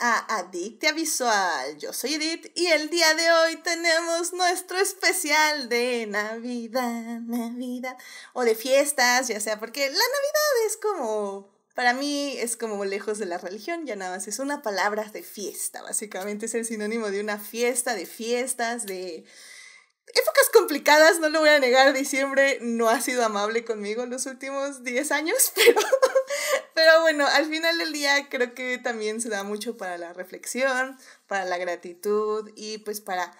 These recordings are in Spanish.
a Adictia Visual. Yo soy Edith y el día de hoy tenemos nuestro especial de Navidad, Navidad o de fiestas, ya sea porque la Navidad es como, para mí es como lejos de la religión, ya nada más es una palabra de fiesta, básicamente es el sinónimo de una fiesta, de fiestas, de... Épocas complicadas, no lo voy a negar, diciembre no ha sido amable conmigo en los últimos 10 años, pero pero bueno, al final del día creo que también se da mucho para la reflexión, para la gratitud y pues para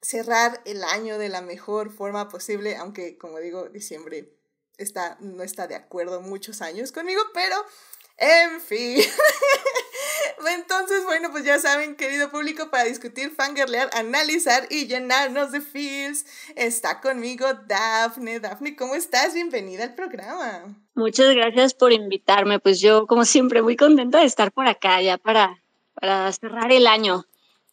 cerrar el año de la mejor forma posible, aunque como digo, diciembre está, no está de acuerdo muchos años conmigo, pero en fin. Entonces, bueno, pues ya saben, querido público, para discutir, fangirlear, analizar y llenarnos de feels, está conmigo Dafne. Dafne, ¿cómo estás? Bienvenida al programa. Muchas gracias por invitarme. Pues yo, como siempre, muy contenta de estar por acá ya para, para cerrar el año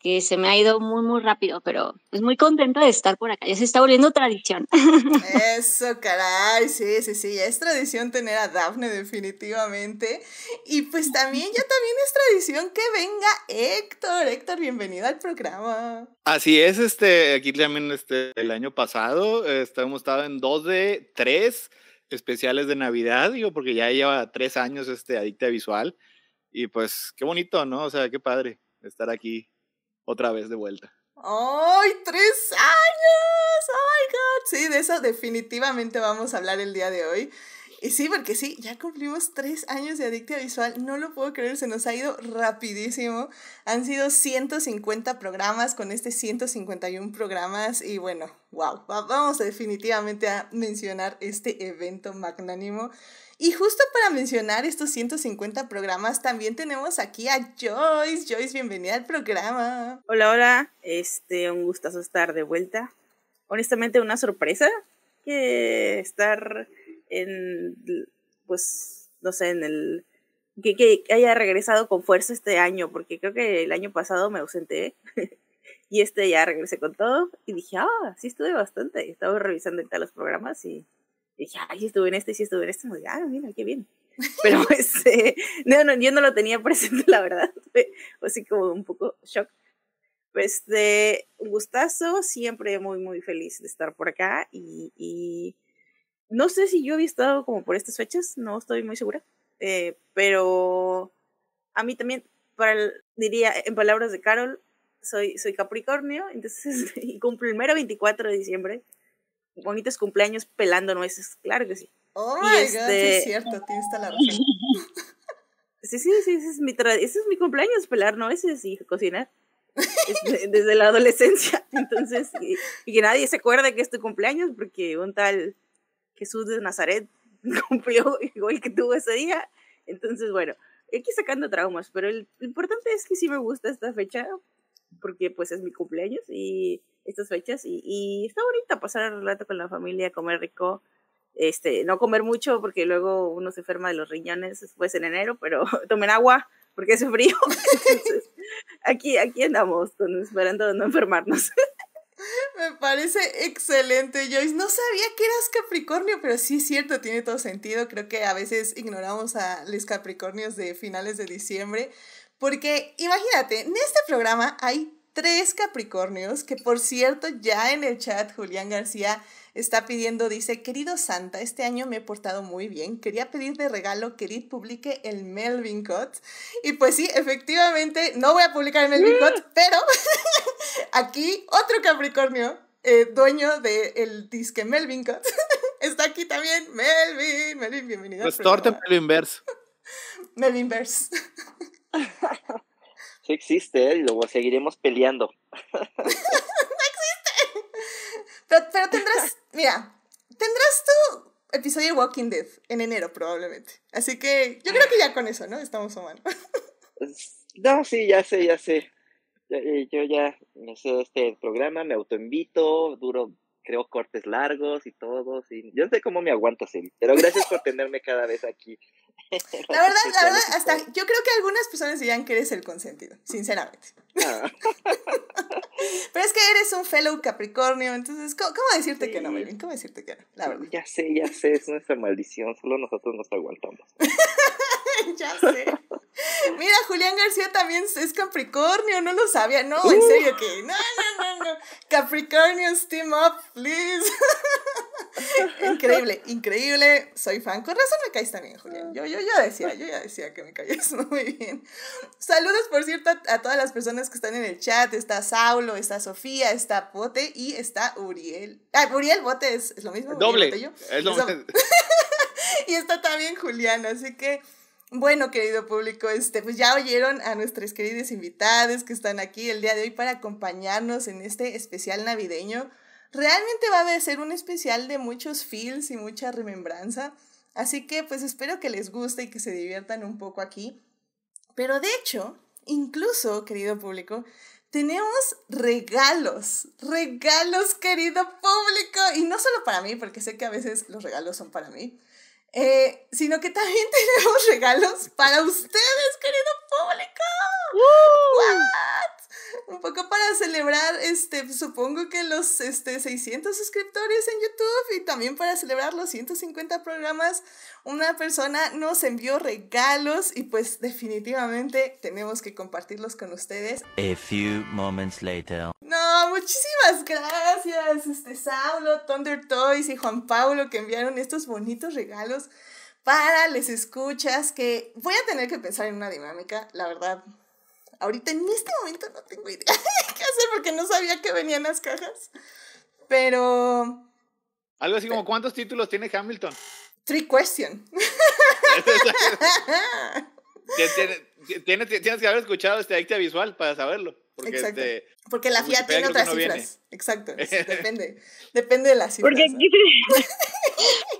que se me ha ido muy, muy rápido, pero es muy contenta de estar por acá. Ya se está volviendo tradición. Eso, caray, sí, sí, sí, ya es tradición tener a Dafne definitivamente. Y pues también, ya también es tradición que venga Héctor. Héctor, bienvenido al programa. Así es, este, aquí también este, el año pasado estamos hemos estado en dos de tres especiales de Navidad, digo, porque ya lleva tres años este, adicta visual. Y pues qué bonito, ¿no? O sea, qué padre estar aquí otra vez de vuelta. ¡Ay, tres años! ¡Oh, my God! Sí, de eso definitivamente vamos a hablar el día de hoy. Y sí, porque sí, ya cumplimos tres años de Adictia Visual, no lo puedo creer, se nos ha ido rapidísimo. Han sido 150 programas con este 151 programas y bueno, wow, vamos definitivamente a mencionar este evento magnánimo. Y justo para mencionar estos 150 programas, también tenemos aquí a Joyce. Joyce, bienvenida al programa. Hola, hola. Este, un gustazo estar de vuelta. Honestamente, una sorpresa que estar pues, no sé, en el, que, haya regresado con fuerza este año, porque creo que el año pasado me ausenté y este ya regresé con todo y dije, ah, sí estuve bastante. Estaba revisando ahorita los programas y dije, ay, sí estuve en este, sí estuve en este. Y dije, ah, mira, qué bien. Pero pues, no, no, yo no lo tenía presente, la verdad. Fue así como un poco shock. Pues de este, gustazo, siempre muy, muy feliz de estar por acá y no sé si yo había estado como por estas fechas, no estoy muy segura, eh, pero a mí también, para diría en palabras de Carol, soy, soy Capricornio, entonces, y cumplo el mero 24 de diciembre. Bonitos cumpleaños pelando nueces, claro que sí. Oh este... God, es cierto, tienes toda la razón. sí, sí, sí, ese es mi, ese es mi cumpleaños, pelar nueces y cocinar. desde la adolescencia, entonces, y, y, que nadie se acuerde que es tu cumpleaños, porque un tal Jesús de Nazaret cumplió igual que tuvo ese día. Entonces, bueno, aquí sacando traumas, pero el, lo importante es que sí me gusta esta fecha, porque pues es mi cumpleaños y estas fechas, y, está bonita pasar el rato con la familia, comer rico, este, no comer mucho porque luego uno se enferma de los riñones después en enero, pero tomen agua porque hace frío. Entonces, aquí, aquí andamos esperando no enfermarnos. Me parece excelente, Joyce. No sabía que eras Capricornio, pero sí es cierto, tiene todo sentido. Creo que a veces ignoramos a los Capricornios de finales de diciembre, porque imagínate, en este programa hay tres Capricornios, que por cierto ya en el chat Julián García está pidiendo, dice, querido Santa, este año me he portado muy bien, quería pedir de regalo que publique el Melvin Cut, Y pues sí, efectivamente, no voy a publicar el Melvin Cut, ¡Ah! pero aquí otro Capricornio, eh, dueño del disque Melvin Cut, está aquí también. Melvin, Melvin, bienvenido. Restorte Melvin Verse. Melvin Verse. Sí existe, ¿eh? y luego seguiremos peleando. No existe. pero, tendrás, mira, tendrás tu episodio de Walking Dead en enero probablemente. Así que yo creo que ya con eso, ¿no? Estamos humanos. No, sí, ya sé, ya sé. Eh, yo, ya me sé este programa, me autoinvito, duro, creo, cortes largos y todo. Y yo sé cómo me aguanto así, pero gracias por tenerme cada vez aquí. La verdad, la verdad, hasta yo creo que algunas personas dirían que eres el consentido, sinceramente. Ah. Pero es que eres un fellow Capricornio, entonces, ¿cómo, decirte que no, Melvin? ¿Cómo decirte que no? La verdad. Ya sé, ya sé, es nuestra maldición, solo nosotros nos aguantamos. ya sé. Mira, Julián García también es Capricornio, no lo sabía, no, en serio que. No, no, no, no. Capricornio, steam up, please. increíble, increíble. Soy fan. Con razón me caes también, Julián. Yo, yo ya decía, yo ya decía que me caías muy bien. Saludos, por cierto, a, todas las personas que están en el chat. Está Saulo, está Sofía, está Pote y está Uriel. Ah, Uriel Bote es, lo mismo. Doble. Es lo y está también Julián, así que bueno, querido público, este, pues ya oyeron a nuestras queridas invitadas que están aquí el día de hoy para acompañarnos en este especial navideño. Realmente va a ser un especial de muchos feels y mucha remembranza, así que pues espero que les guste y que se diviertan un poco aquí. Pero de hecho, incluso, querido público, tenemos regalos, regalos, querido público, y no solo para mí, porque sé que a veces los regalos son para mí, eh, sino que también tenemos regalos para ustedes, querido público. un poco para celebrar, este, supongo que los este, 600 suscriptores en YouTube y también para celebrar los 150 programas, una persona nos envió regalos y pues definitivamente tenemos que compartirlos con ustedes. A few moments later. No, muchísimas gracias, este, Saulo, Thunder Toys y Juan Pablo que enviaron estos bonitos regalos para les escuchas que voy a tener que pensar en una dinámica, la verdad Ahorita en este momento no tengo idea qué hacer porque no sabía que venían las cajas. Pero. Algo así como, ¿cuántos títulos tiene Hamilton? Three question. tienes, que haber escuchado este acta visual para saberlo. Porque Exacto. Este, porque la FIA tiene otras cifras. Exacto. Depende. depende de las cifras. ¿eh?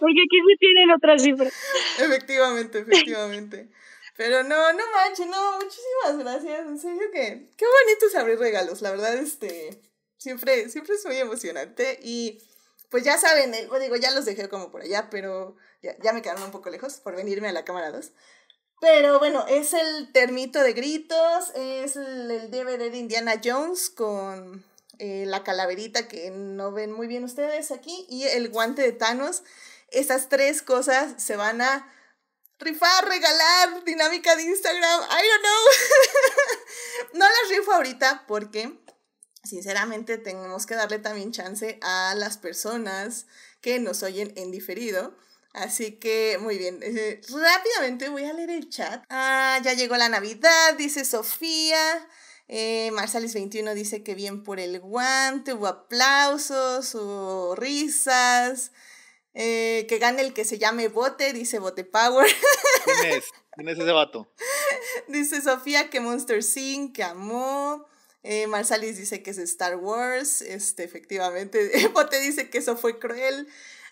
Porque aquí, tienen otras cifras. Efectivamente, efectivamente. Pero no, no manches, no, muchísimas gracias. En serio que qué bonito es abrir regalos, la verdad, este, siempre, siempre es muy emocionante y pues ya saben, eh, digo, ya los dejé como por allá, pero ya, me quedaron un poco lejos por venirme a la cámara 2. Pero bueno, es el termito de gritos, es el, DVD de Indiana Jones con eh, la calaverita que no ven muy bien ustedes aquí y el guante de Thanos. Estas tres cosas se van a rifar, regalar, dinámica de Instagram, I don't know. no las rifo ahorita porque sinceramente tenemos que darle también chance a las personas que nos oyen en diferido. Así que muy bien, eh, rápidamente voy a leer el chat. Ah, ya llegó la Navidad, dice Sofía. Eh, Marsalis21 dice que bien por el guante, hubo aplausos, hubo risas. Eh, que gane el que se llame Bote, dice Bote Power. ¿Quién es? ¿Quién es ese vato? Dice Sofía que Monster Sin, que amó. Eh, Marsalis dice que es Star Wars. Este, efectivamente. Bote dice que eso fue cruel.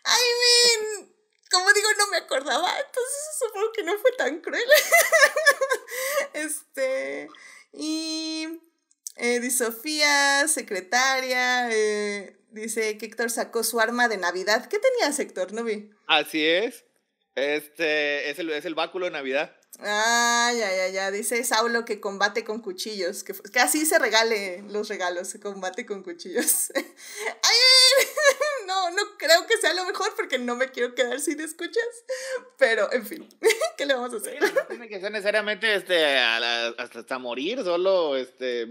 I mean, como digo, no me acordaba, entonces supongo que no fue tan cruel. este. Y eh, Sofía, secretaria, eh, dice que Héctor sacó su arma de Navidad. ¿Qué tenía Héctor? No vi. Así es. Este es el, es el báculo de Navidad. Ah, ya, ya, ya. Dice Saulo que combate con cuchillos. Que, así se regale los regalos, se combate con cuchillos. ¡Ay! No, no creo que sea lo mejor porque no me quiero quedar sin escuchas. Pero, en fin, ¿qué le vamos a hacer? no tiene que ser necesariamente este, hasta, morir, solo este,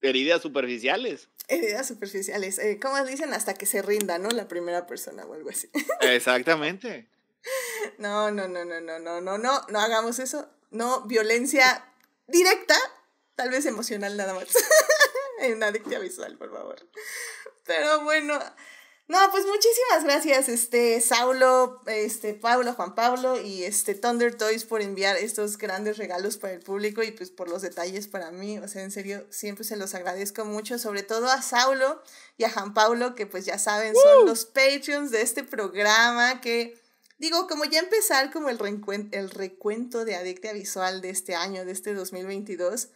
heridas superficiales. Heridas superficiales. Eh, ¿Cómo dicen? Hasta que se rinda, ¿no? La primera persona o algo así. Exactamente. No, no, no, no, no, no, no, no, no hagamos eso. No, violencia directa, tal vez emocional nada más. en una adicta visual, por favor. Pero bueno, no, pues muchísimas gracias, este, Saulo, este, Pablo, Juan Pablo y este, Thunder Toys por enviar estos grandes regalos para el público y pues por los detalles para mí. O sea, en serio, siempre se los agradezco mucho, sobre todo a Saulo y a Juan Pablo, que pues ya saben, son los Patreons de este programa que Digo, como ya empezar como el, el recuento de Adecta Visual de este año, de este 2022,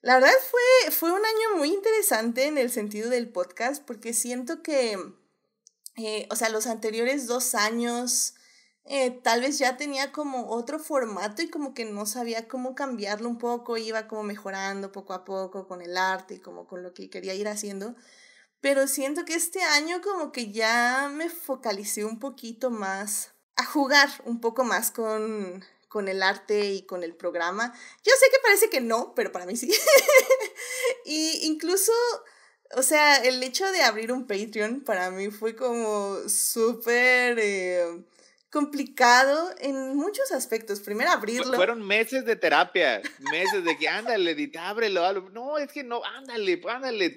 la verdad fue, fue un año muy interesante en el sentido del podcast, porque siento que, eh, o sea, los anteriores dos años, eh, tal vez ya tenía como otro formato y como que no sabía cómo cambiarlo un poco, iba como mejorando poco a poco con el arte y como con lo que quería ir haciendo. Pero siento que este año como que ya me focalicé un poquito más jugar un poco más con, con el arte y con el programa. Yo sé que parece que no, pero para mí sí. y incluso, o sea, el hecho de abrir un Patreon para mí fue como súper eh, complicado en muchos aspectos. Primero abrirlo. Fueron meses de terapia, meses de que ándale, ábrelo, ábrelo. No, es que no, ándale, ándale,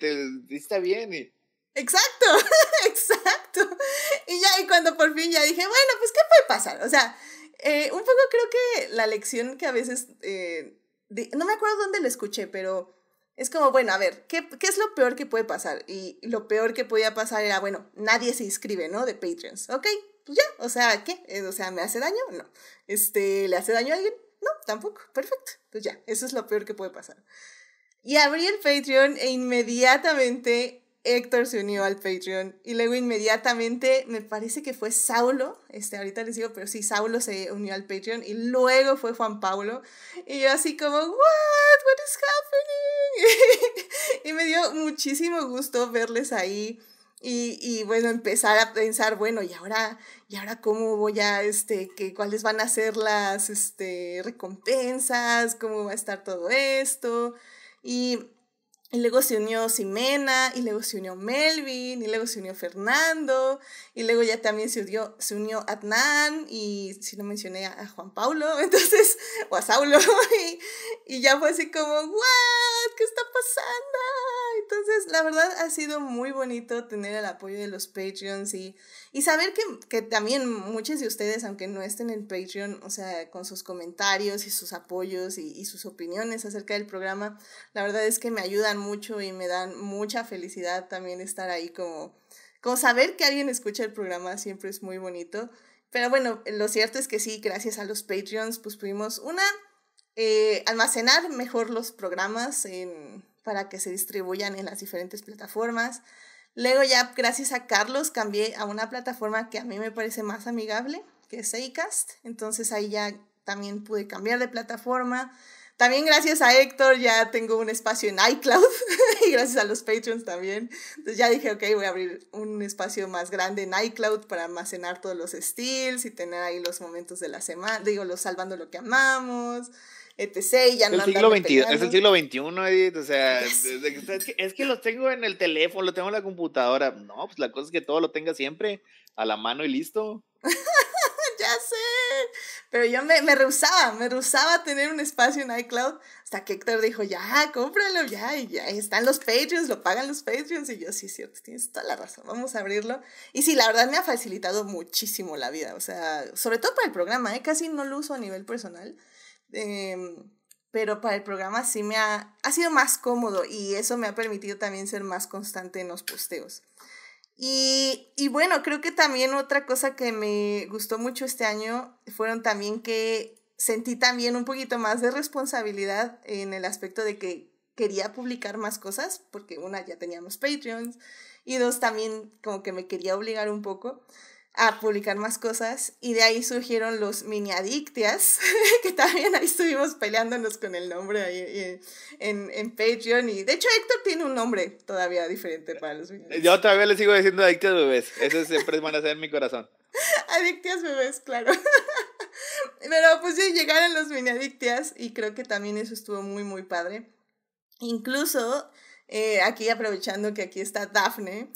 está bien. Exacto, exacto. Y ya, y cuando por fin ya dije, bueno, pues, ¿qué puede pasar? O sea, eh, un poco creo que la lección que a veces, eh, no me acuerdo dónde lo escuché, pero es como, bueno, a ver, ¿qué, ¿qué, es lo peor que puede pasar? Y lo peor que podía pasar era, bueno, nadie se inscribe, ¿no? De Patreons, ¿ok? Pues ya, o sea, ¿qué? Eh, o sea, ¿me hace daño? No. Este, ¿Le hace daño a alguien? No, tampoco. Perfecto. Pues ya, eso es lo peor que puede pasar. Y abrí el Patreon e inmediatamente Héctor se unió al Patreon y luego inmediatamente me parece que fue Saulo, este ahorita les digo, pero sí, Saulo se unió al Patreon y luego fue Juan Pablo y yo así como, what, what is happening? y me dio muchísimo gusto verles ahí y, y bueno, empezar a pensar, bueno, y ahora, y ahora cómo voy a, este, que, cuáles van a ser las, este, recompensas, cómo va a estar todo esto y y luego se unió Simena y luego se unió Melvin, y luego se unió Fernando, y luego ya también se unió, se unió Adnan, y si no mencioné a, Juan Paulo, entonces, o a Saulo, y, y, ya fue así como, ¿what? ¿Qué está pasando? Entonces, la verdad ha sido muy bonito tener el apoyo de los Patreons y y saber que, que también muchos de ustedes, aunque no estén en Patreon, o sea, con sus comentarios y sus apoyos y, y sus opiniones acerca del programa, la verdad es que me ayudan mucho y me dan mucha felicidad también estar ahí como, como saber que alguien escucha el programa siempre es muy bonito. Pero bueno, lo cierto es que sí, gracias a los Patreons, pues pudimos una, eh, almacenar mejor los programas para que se distribuyan en las diferentes plataformas. Luego ya gracias a Carlos cambié a una plataforma que a mí me parece más amigable, que es Acast. Entonces ahí ya también pude cambiar de plataforma. También gracias a Héctor ya tengo un espacio en iCloud y gracias a los Patreons también. Entonces ya dije, ok, voy a abrir un espacio más grande en iCloud para almacenar todos los steals y tener ahí los momentos de la semana, digo, los salvando lo que amamos este, ya siglo es el siglo XXI, Edith, o sea, es, que, lo tengo en el teléfono, Lo tengo en la computadora. No, pues la cosa es que todo lo tenga siempre a la mano y listo. ya sé. Pero yo me, me rehusaba, me rehusaba tener un espacio en iCloud. Hasta que Héctor dijo, ya, cómpralo, ya, y ya están los Patreons, lo pagan los Patreons. Y yo, sí, cierto, tienes toda la razón, vamos a abrirlo. Y sí, la verdad me ha facilitado muchísimo la vida, o sea, sobre todo para el programa, ¿eh? casi no lo uso a nivel personal. Em, pero para el programa sí me ha, ha sido más cómodo y eso me ha permitido también ser más constante en los posteos. Y, y, bueno, creo que también otra cosa que me gustó mucho este año fueron también que sentí también un poquito más de responsabilidad en el aspecto de que quería publicar más cosas, porque una, ya teníamos Patreons y dos, también como que me quería obligar un poco a publicar más cosas y de ahí surgieron los mini adictias, que también ahí estuvimos peleándonos con el nombre ahí eh, en, en, Patreon y de hecho Héctor tiene un nombre todavía diferente para los mini Yo todavía le sigo diciendo adictias bebés, esos siempre van a ser en mi corazón. Adictias bebés, claro. Pero pues sí, llegaron los mini adictias y creo que también eso estuvo muy, muy padre. Incluso, eh, aquí aprovechando que aquí está Dafne,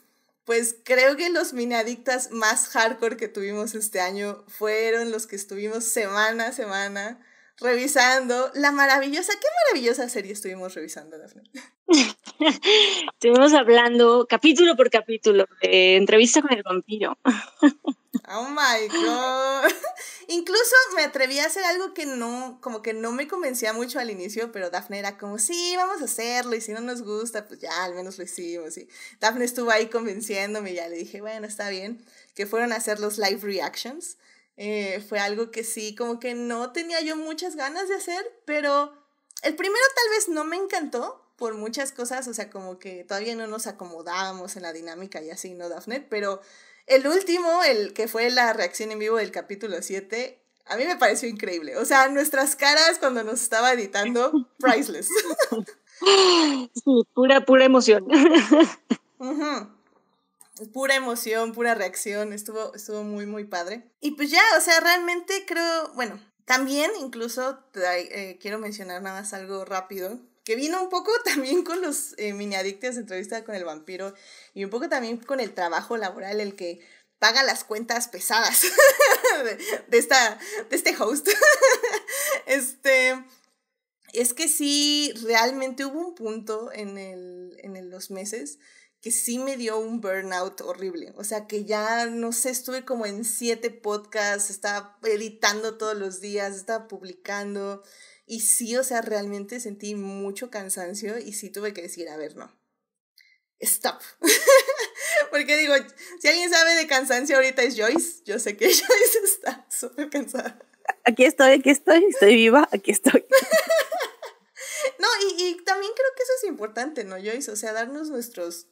pues creo que los minadictas más hardcore que tuvimos este año fueron los que estuvimos semana a semana revisando la maravillosa, qué maravillosa serie estuvimos revisando, Daphne. Estuvimos hablando capítulo por capítulo de entrevista con el vampiro. oh my god. Incluso me atreví a hacer algo que no, como que no me convencía mucho al inicio, pero Dafne era como, sí, vamos a hacerlo, y si no nos gusta, pues ya, al menos lo hicimos. Y Dafne estuvo ahí convenciéndome y ya le dije, bueno, está bien, que fueron a hacer los live reactions. Eh, fue algo que sí, como que no tenía yo muchas ganas de hacer, pero el primero tal vez no me encantó, por muchas cosas, o sea, como que todavía no nos acomodábamos en la dinámica y así, ¿no, Daphne? Pero el último, el que fue la reacción en vivo del capítulo 7, a mí me pareció increíble. O sea, nuestras caras cuando nos estaba editando, priceless. Sí, pura, pura emoción. Pura emoción, pura reacción, estuvo, estuvo muy, muy padre. Y pues ya, o sea, realmente creo, bueno, también incluso eh, quiero mencionar nada más algo rápido que vino un poco también con los eh, mini adictos de entrevista con el vampiro y un poco también con el trabajo laboral, el que paga las cuentas pesadas de, esta, de este host. este, es que sí, realmente hubo un punto en, el, en los meses que sí me dio un burnout horrible. O sea, que ya, no sé, estuve como en siete podcasts, estaba editando todos los días, estaba publicando. Y sí, o sea, realmente sentí mucho cansancio y sí tuve que decir, a ver, no, stop. Porque digo, si alguien sabe de cansancio ahorita es Joyce. Yo sé que Joyce está súper cansada. Aquí estoy, aquí estoy, estoy viva, aquí estoy. no, y, y, también creo que eso es importante, ¿no, Joyce? O sea, darnos nuestros,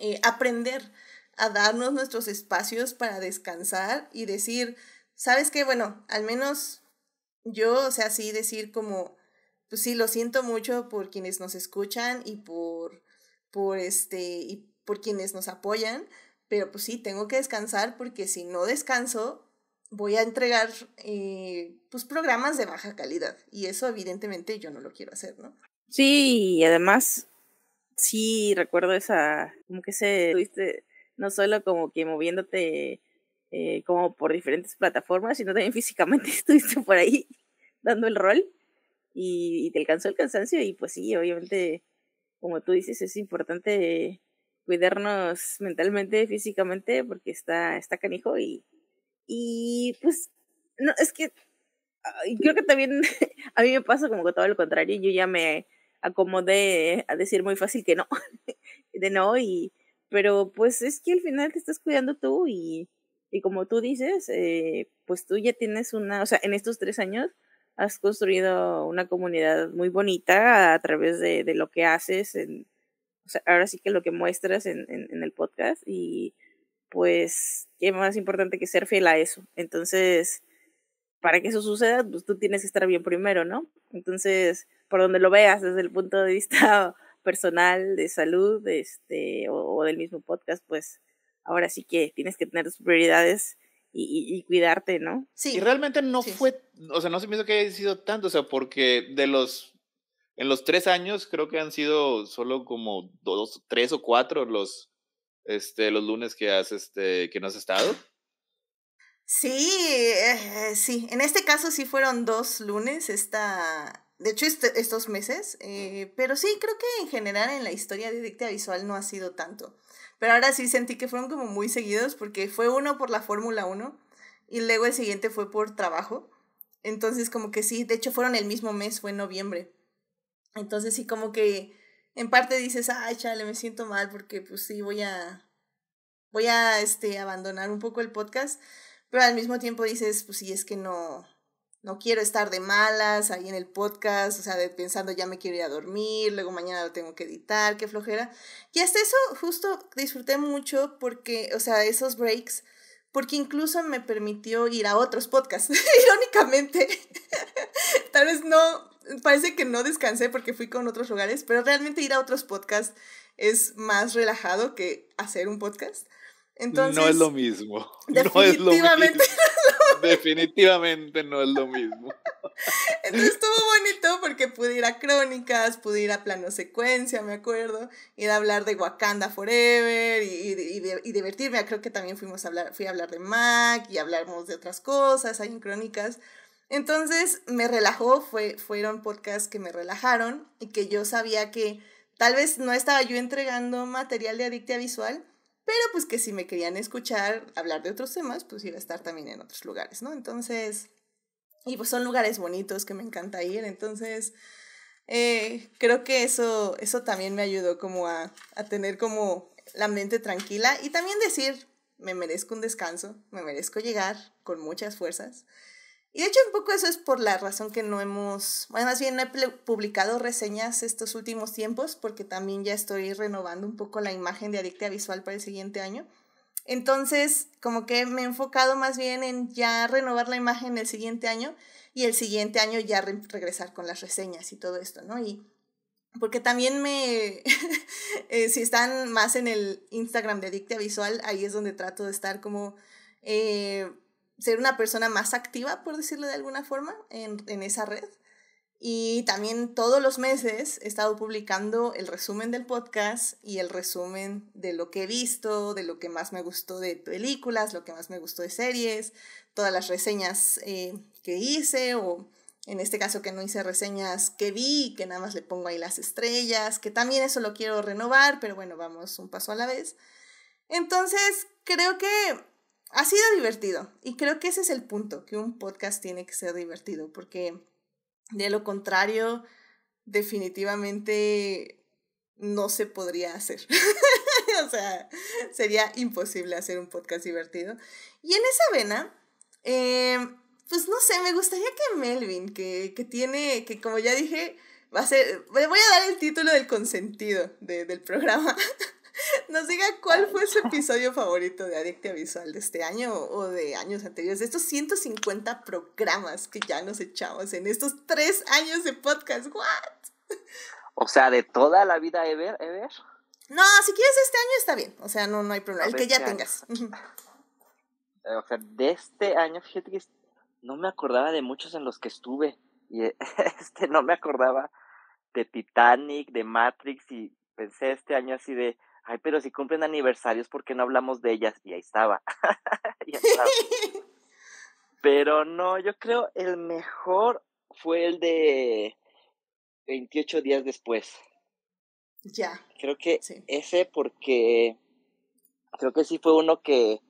eh, aprender a darnos nuestros espacios para descansar y decir, ¿sabes qué? Bueno, al menos yo, o sea, sí decir como, pues sí, lo siento mucho por quienes nos escuchan y por, por este, y por quienes nos apoyan, pero pues sí, tengo que descansar porque si no descanso, voy a entregar, eh, pues, programas de baja calidad y eso evidentemente yo no lo quiero hacer, ¿no? Sí, y además, sí, recuerdo esa, como que se, tuviste, no solo como que moviéndote eh, como por diferentes plataformas, sino también físicamente estuviste por ahí dando el rol y, te alcanzó el cansancio y pues sí, obviamente, como tú dices, es importante cuidarnos mentalmente, físicamente, porque está, está canijo y, y pues no, es que creo que también a mí me pasa como que todo lo contrario, yo ya me acomodé a decir muy fácil que no, de no, y pero pues es que al final te estás cuidando tú y, y como tú dices, eh, pues tú ya tienes una, o sea, en estos tres años has construido una comunidad muy bonita a través de, de lo que haces, en, o sea, ahora sí que lo que muestras en, en, el podcast y pues qué más importante que ser fiel a eso. Entonces, para que eso suceda, pues tú tienes que estar bien primero, ¿no? Entonces, por donde lo veas, desde el punto de vista personal, de salud, este, o del mismo podcast, pues ahora sí que tienes que tener tus prioridades y, cuidarte, ¿no? Sí. Y realmente no fue, o sea, no se me hizo que haya sido tanto, o sea, porque de los, en los tres años creo que han sido solo como dos, tres o cuatro los, este, los lunes que has, este, que no has estado. Sí, eh, sí. En este caso sí fueron dos lunes, esta, de hecho este, estos meses, eh, pero sí creo que en general en la historia de Dicta Visual no ha sido tanto. Pero ahora sí sentí que fueron como muy seguidos porque fue uno por la Fórmula 1 y luego el siguiente fue por trabajo. Entonces como que sí, de hecho fueron el mismo mes, fue en noviembre. Entonces sí como que en parte dices, ay, chale, me siento mal porque pues sí voy a voy a este abandonar un poco el podcast, pero al mismo tiempo dices, pues sí es que no no quiero estar de malas ahí en el podcast, o sea, pensando ya me quiero ir a dormir, luego mañana lo tengo que editar, qué flojera. Y hasta eso justo disfruté mucho porque, o sea, esos breaks, porque incluso me permitió ir a otros podcasts, irónicamente. Tal vez no, parece que no descansé porque fui con otros lugares, pero realmente ir a otros podcasts es más relajado que hacer un podcast. Entonces, no es lo mismo. Definitivamente no es lo mismo definitivamente no es lo mismo. Entonces estuvo bonito porque pude ir a crónicas, pude ir a plano secuencia, me acuerdo, ir a hablar de Wakanda Forever y, y, divertirme. Creo que también fuimos a hablar, fui a hablar de Mac y hablamos de otras cosas hay en crónicas. Entonces me relajó, fue, fueron podcasts que me relajaron y que yo sabía que tal vez no estaba yo entregando material de adictia visual, pero pues que si me querían escuchar hablar de otros temas, pues iba a estar también en otros lugares, ¿no? Entonces, y pues son lugares bonitos que me encanta ir, entonces eh, creo que eso, eso también me ayudó como a, a tener como la mente tranquila y también decir, me merezco un descanso, me merezco llegar con muchas fuerzas y de hecho un poco eso es por la razón que no hemos, bueno, más bien no he publicado reseñas estos últimos tiempos porque también ya estoy renovando un poco la imagen de Adictia Visual para el siguiente año. Entonces, como que me he enfocado más bien en ya renovar la imagen el siguiente año y el siguiente año ya regresar con las reseñas y todo esto, ¿no? Y porque también me, eh, si están más en el Instagram de Adictia Visual, ahí es donde trato de estar como... Eh, ser una persona más activa, por decirlo de alguna forma, en, esa red. Y también todos los meses he estado publicando el resumen del podcast y el resumen de lo que he visto, de lo que más me gustó de películas, lo que más me gustó de series, todas las reseñas eh, que hice o en este caso que no hice reseñas que vi, que nada más le pongo ahí las estrellas, que también eso lo quiero renovar, pero bueno, vamos un paso a la vez. Entonces, creo que ha sido divertido y creo que ese es el punto, que un podcast tiene que ser divertido, porque de lo contrario, definitivamente no se podría hacer. o sea, sería imposible hacer un podcast divertido. Y en esa vena, em, pues no sé, me gustaría que Melvin, que, tiene, que como ya dije, va a ser, voy a dar el título del consentido del programa. Nos diga cuál fue su episodio favorito de Adicta Visual de este año o de años anteriores, de estos 150 programas que ya nos echamos en estos tres años de podcast. ¿What? O sea, de toda la vida ever, ever. No, si quieres este año está bien. O sea, no, no hay problema. El que ya tengas. o sea, de este año, fíjate que no me acordaba de muchos en los que estuve. Y e, este no me acordaba de Titanic, de Matrix, y pensé este año así de ay, pero si cumplen aniversarios, ¿por qué no hablamos de ellas? Y ahí estaba. pero no, yo creo el mejor fue el de 28 días después. Ya. Creo que ese porque creo que sí fue uno que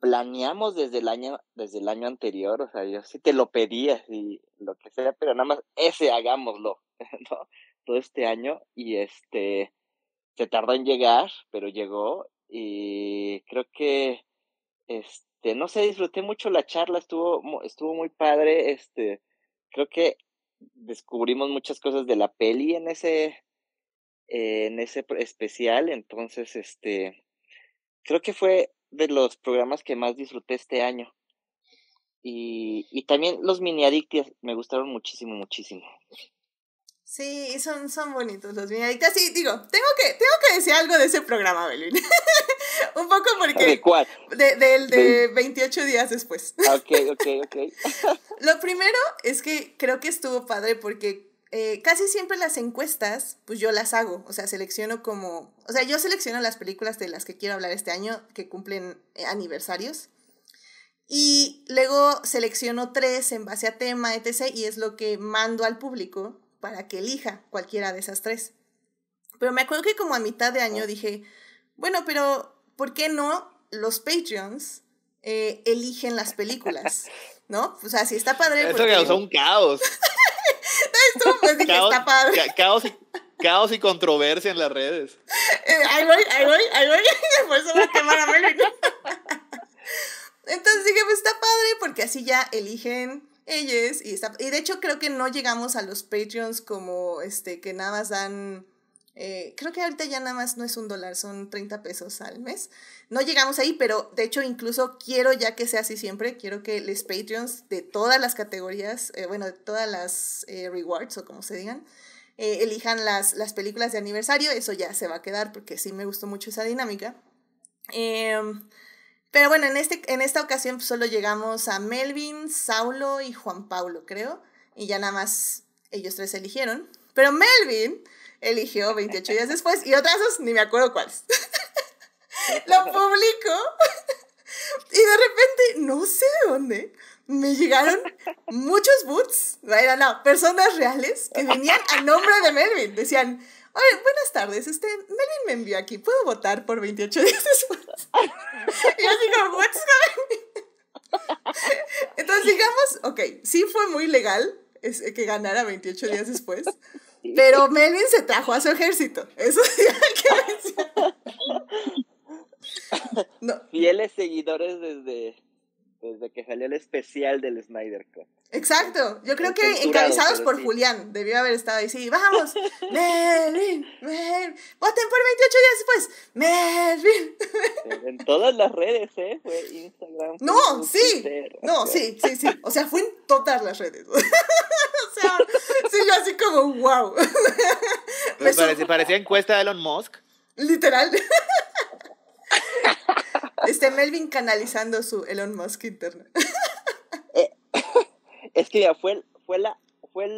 planeamos desde el año desde el año anterior, o sea, yo sí te lo pedía y lo que sea, pero nada más ese hagámoslo, ¿no? Todo este año y este se tardó en llegar, pero llegó y creo que, este, no sé, disfruté mucho la charla, estuvo, estuvo muy padre, este, creo que descubrimos muchas cosas de la peli en ese, en ese especial, entonces, este, creo que fue de los programas que más disfruté este año. Y, y también los mini adictias me gustaron muchísimo, muchísimo. Sí, son, son bonitos los Y Sí, digo, tengo que, tengo que decir algo de ese programa, Belín Un poco porque... ¿De cuál? del de 28 días después. Ah, ok, ok, ok. Lo primero es que creo que estuvo padre porque eh, casi siempre las encuestas, pues yo las hago, o sea, selecciono como, o sea, yo selecciono las películas de las que quiero hablar este año que cumplen eh, aniversarios y luego selecciono tres en base a tema, etc. Y es lo que mando al público para que elija cualquiera de esas tres. Pero me acuerdo que como a mitad de año dije, bueno, pero ¿por qué no los Patreons eh, eligen las películas? ¿No? O sea, si está padre. Eso porque... causó un caos. Esto, pues dije, está padre. caos, y, caos y controversia en las redes. Eh, ahí voy, ahí voy, ahí voy. Por eso voy a quemar a Melvin. Entonces dije, pues está padre porque así ya eligen ellos, y está, y de hecho creo que no llegamos a los Patreons como este que nada más dan eh, creo que ahorita ya nada más no es un dólar, son 30 pesos al mes. No llegamos ahí, pero de hecho incluso quiero ya que sea así siempre, quiero que los Patreons de todas las categorías, eh, bueno, de todas las eh, rewards o como se digan, elijan las, las películas de aniversario. Eso ya se va a quedar porque sí me gustó mucho esa dinámica. Em, pero bueno, en, este, en esta ocasión pues, solo llegamos a Melvin, Saulo y Juan Paulo, creo. Y ya nada más ellos tres eligieron. Pero Melvin eligió 28 días después y otras dos ni me acuerdo cuáles. Lo publicó y de repente, no sé de dónde, me llegaron muchos boots, no, no, personas reales que venían a nombre de Melvin. Decían, Oye, buenas tardes. Este, Melvin me envió aquí. ¿Puedo votar por 28 días después? y yo digo, what's going on? Entonces, digamos, ok, sí fue muy legal eh, que ganara 28 días después. Pero Melvin se trajo a su ejército. Eso sí hay que mencionar. No. Fieles seguidores desde desde que salió el especial del Snyder Cut. Exacto, yo creo que encabezados por Julián, debió haber estado ahí, sí, vamos, Melvin, Melvin, voten por 28 días después, Melvin. En todas las redes, ¿eh? Fue Instagram. No, sí, no, sí, sí, sí, o sea, fue en todas las redes. o sea, sí, así como, wow. parecía encuesta de Elon Musk. Literal. Este Melvin canalizando su Elon Musk Internet. Eh, es que fue, fue, la, fue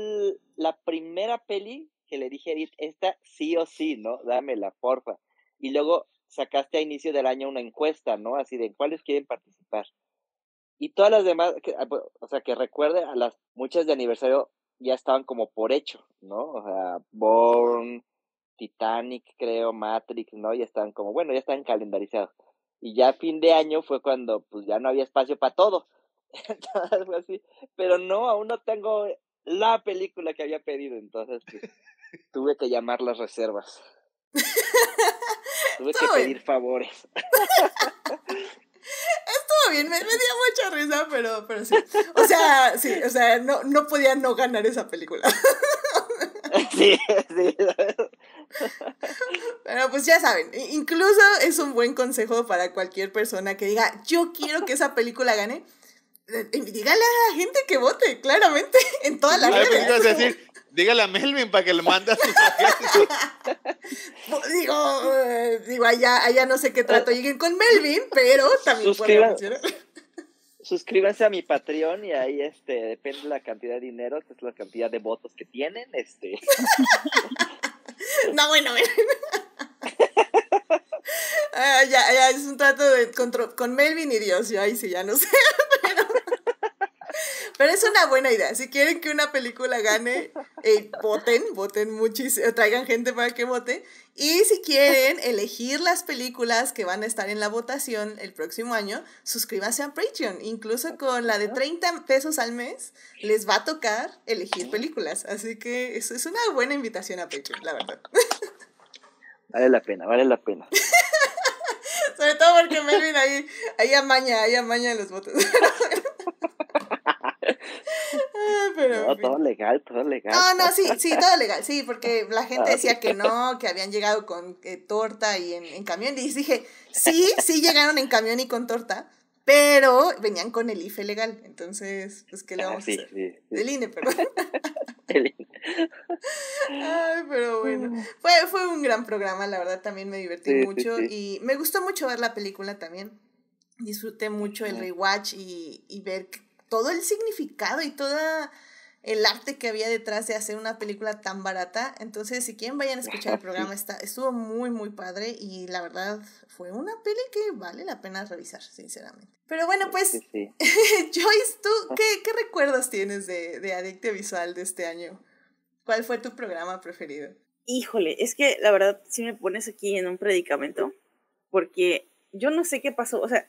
la primera peli que le dije a Edith, esta sí o sí, ¿no? Dame la porfa. Y luego sacaste a inicio del año una encuesta, ¿no? Así de cuáles quieren participar. Y todas las demás, que, ah, o sea, que recuerde, a las muchas de aniversario ya estaban como por hecho, ¿no? O sea, Born, Titanic, creo, Matrix, ¿no? Ya estaban como, bueno, ya estaban calendarizados y ya a fin de año fue cuando pues ya no había espacio para todo. pero no, aún no tengo la película que había pedido, entonces pues, tuve que llamar las reservas. Tuve que pedir favores. Estuvo bien, me, me, dio mucha risa, pero, pero sí. O sea, sí, o sea, no, no podía no ganar esa película. Sí, pues ya saben, incluso es un buen consejo para cualquier persona que diga, yo quiero que esa película gane. Eh, dígale a la gente que vote, claramente, en todas las redes. dígale a Melvin para que le mande a sus digo, eh, digo allá, allá no sé qué trato ah. lleguen con Melvin, pero también puede funcionar suscríbanse a mi Patreon y ahí este depende la cantidad de dinero, es la cantidad de votos que tienen, este. no, bueno, ah, ya, es un trato de, con, con Melvin y Dios, yo ahí sí ya no sé, pero pero es una buena idea. Si quieren que una película gane, eh, voten, voten muchísimo, traigan gente para que vote. Y si quieren elegir las películas que van a estar en la votación el próximo año, suscríbanse a Patreon. Incluso con la de 30 pesos al mes, les va a tocar elegir películas. Así que es una buena invitación a Patreon, la verdad. Vale la pena, vale la pena. Sobre todo porque Melvin ahí, ahí amaña, ahí amaña los votos. Ah, pero, no, todo legal, todo legal. No, no, sí, sí, todo legal, sí, porque la gente ah, decía que no, que habían llegado con eh, torta y en, camión. Y dije, sí, sí llegaron en camión y con torta, pero venían con el IFE legal. Entonces, pues, ¿qué le ah, vamos a hacer? del INE, perdón. del INE. Ay, pero bueno, fue, fue un gran programa, la verdad, también me divertí mucho y me gustó mucho ver la película también disfruté mucho el rewatch y, y ver todo el significado y todo el arte que había detrás de hacer una película tan barata. Entonces, si quieren, vayan a escuchar el programa. Está, estuvo muy, muy padre y la verdad fue una peli que vale la pena revisar, sinceramente. Pero bueno, pues, Joyce, ¿tú ah. qué, recuerdos tienes de, de Adicte Visual de este año? ¿Cuál fue tu programa preferido? Híjole, es que la verdad si me pones aquí en un predicamento porque yo no sé qué pasó. O sea,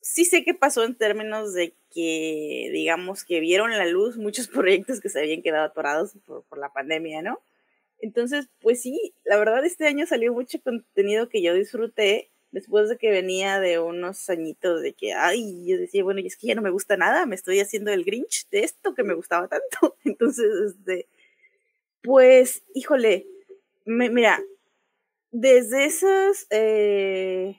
sí sé qué pasó en términos de que, digamos, que vieron la luz muchos proyectos que se habían quedado atorados por, por la pandemia, ¿no? Entonces, pues sí, la verdad este año salió mucho contenido que yo disfruté después de que venía de unos añitos de que, ay, yo decía, bueno, y es que ya no me gusta nada, me estoy haciendo el Grinch de esto que me gustaba tanto. Entonces, este, pues, híjole, me, mira, desde esas... Eh,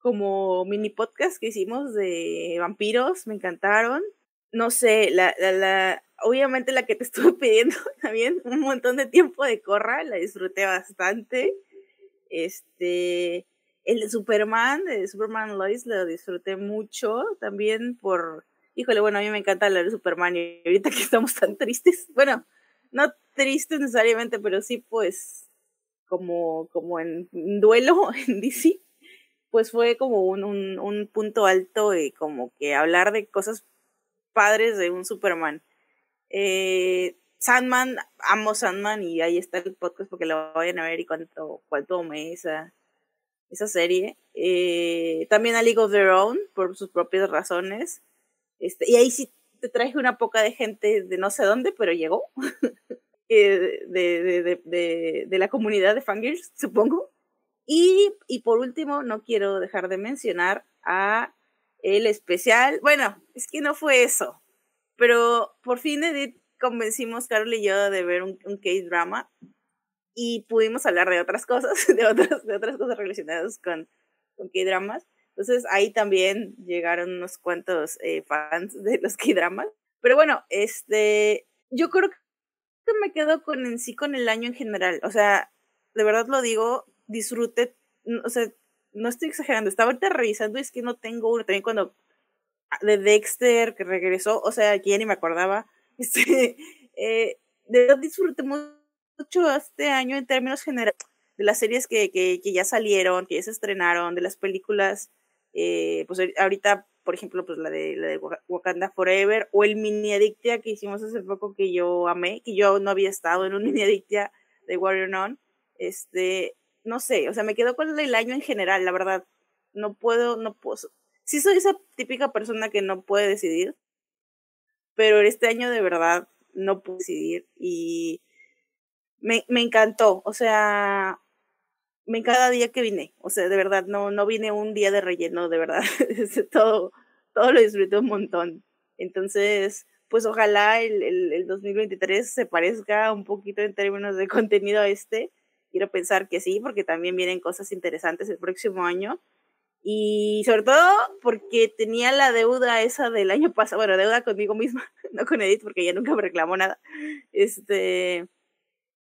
como mini podcast que hicimos de vampiros, me encantaron. No sé, la, la, obviamente la que te estuve pidiendo también, un montón de tiempo de corra, la disfruté bastante. Este, el de Superman, de Superman Lois, lo disfruté mucho también por, híjole, bueno, a mí me encanta hablar de Superman y ahorita que estamos tan tristes, bueno, no tristes necesariamente, pero sí pues como, como en duelo en DC pues fue como un, un, punto alto y como que hablar de cosas padres de un Superman. Eh, Sandman, amo Sandman y ahí está el podcast porque lo vayan a ver y cuánto, cuánto me esa, esa serie. Eh, también a League of Their Own por sus propias razones. Este, y ahí sí te traje una poca de gente de no sé dónde, pero llegó. Eh, de, de, de, de, la comunidad de fangirls, supongo. Y, por último, no quiero dejar de mencionar a el especial. Bueno, es que no fue eso, pero por fin Edith convencimos, Carol y yo, de ver un, un K-drama y pudimos hablar de otras cosas, de otras, de otras cosas relacionadas con, con K-dramas. Entonces ahí también llegaron unos cuantos eh, fans de los K-dramas. Pero bueno, este, yo creo que me quedo con en sí con el año en general. O sea, de verdad lo digo, disfruté, o sea, no estoy exagerando, estaba ahorita revisando y es que no tengo uno, también cuando ah, de Dexter que regresó, o sea, aquí ya ni me acordaba, este, eh, de disfruté mucho este año en términos generales, de las series que, que, ya salieron, que ya se estrenaron, de las películas, eh, pues ahorita, por ejemplo, pues la de, la de Wakanda Forever o el Mini Adictia que hicimos hace poco que yo amé, que yo no había estado en un Mini Adictia de Warrior On, este, no sé, o sea, me quedo con el año en general, la verdad. No puedo, no puedo. Sí soy esa típica persona que no puede decidir, pero este año de verdad no puedo decidir y me, me encantó, o sea, me cada día que vine, o sea, de verdad, no, no vine un día de relleno, de verdad, este, todo, todo lo disfruté un montón. Entonces, pues ojalá el, el, el 2023 se parezca un poquito en términos de contenido a este, Quiero pensar que sí, porque también vienen cosas interesantes el próximo año. Y sobre todo porque tenía la deuda esa del año pasado, bueno, deuda conmigo misma, no con Edith, porque ella nunca me reclamó nada. Este,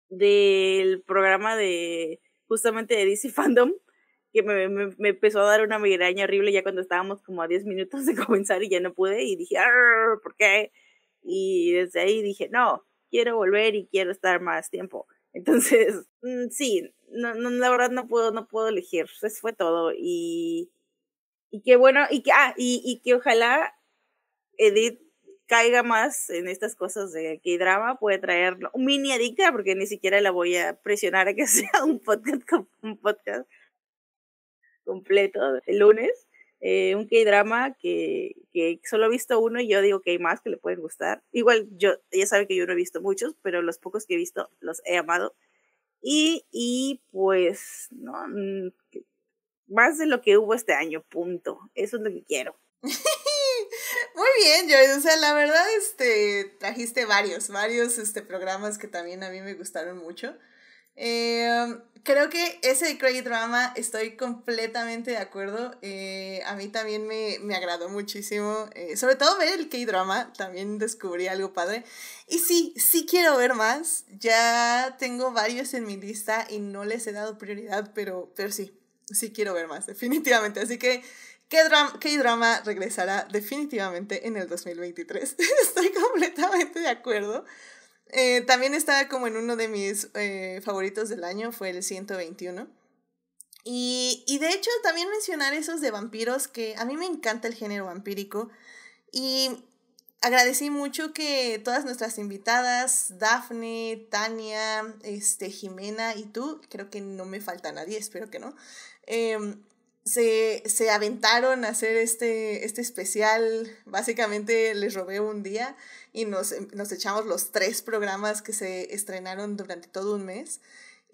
del programa de justamente de DC Fandom, que me, me, me, empezó a dar una migraña horrible ya cuando estábamos como a 10 minutos de comenzar y ya no pude y dije, ¿por qué? Y desde ahí dije, no, quiero volver y quiero estar más tiempo. Entonces, mm, sí, no, no, la verdad no puedo, no puedo elegir. Eso fue todo. Y, y que bueno, y que, ah, y, y que ojalá Edith caiga más en estas cosas de que drama puede traer un mini adicta porque ni siquiera la voy a presionar a que sea un podcast un podcast completo el lunes eh, un K-drama que, que, solo he visto uno y yo digo que hay más que le pueden gustar. Igual yo, ella sabe que yo no he visto muchos, pero los pocos que he visto los he amado. Y, y pues, no, mm, más de lo que hubo este año, punto. Eso es lo que quiero. Muy bien, Joy. O sea, la verdad, este, trajiste varios, varios este, programas que también a mí me gustaron mucho. Em, creo que ese de Drama estoy completamente de acuerdo. Eh, a mí también me, me agradó muchísimo. Eh, sobre todo ver el K-Drama, también descubrí algo padre. Y sí, sí quiero ver más. Ya tengo varios en mi lista y no les he dado prioridad, pero, pero sí, sí quiero ver más, definitivamente. Así que qué drama K-drama regresará definitivamente en el 2023. estoy completamente de acuerdo. Eh, también estaba como en uno de mis eh, favoritos del año, fue el 121. Y, y de hecho también mencionar esos de vampiros, que a mí me encanta el género vampírico. Y agradecí mucho que todas nuestras invitadas, Dafne, Tania, este, Jimena y tú, creo que no me falta nadie, espero que no, em, se, se, aventaron a hacer este, este especial. Básicamente les robé un día y em, nos, echamos los tres programas que se estrenaron durante todo un mes.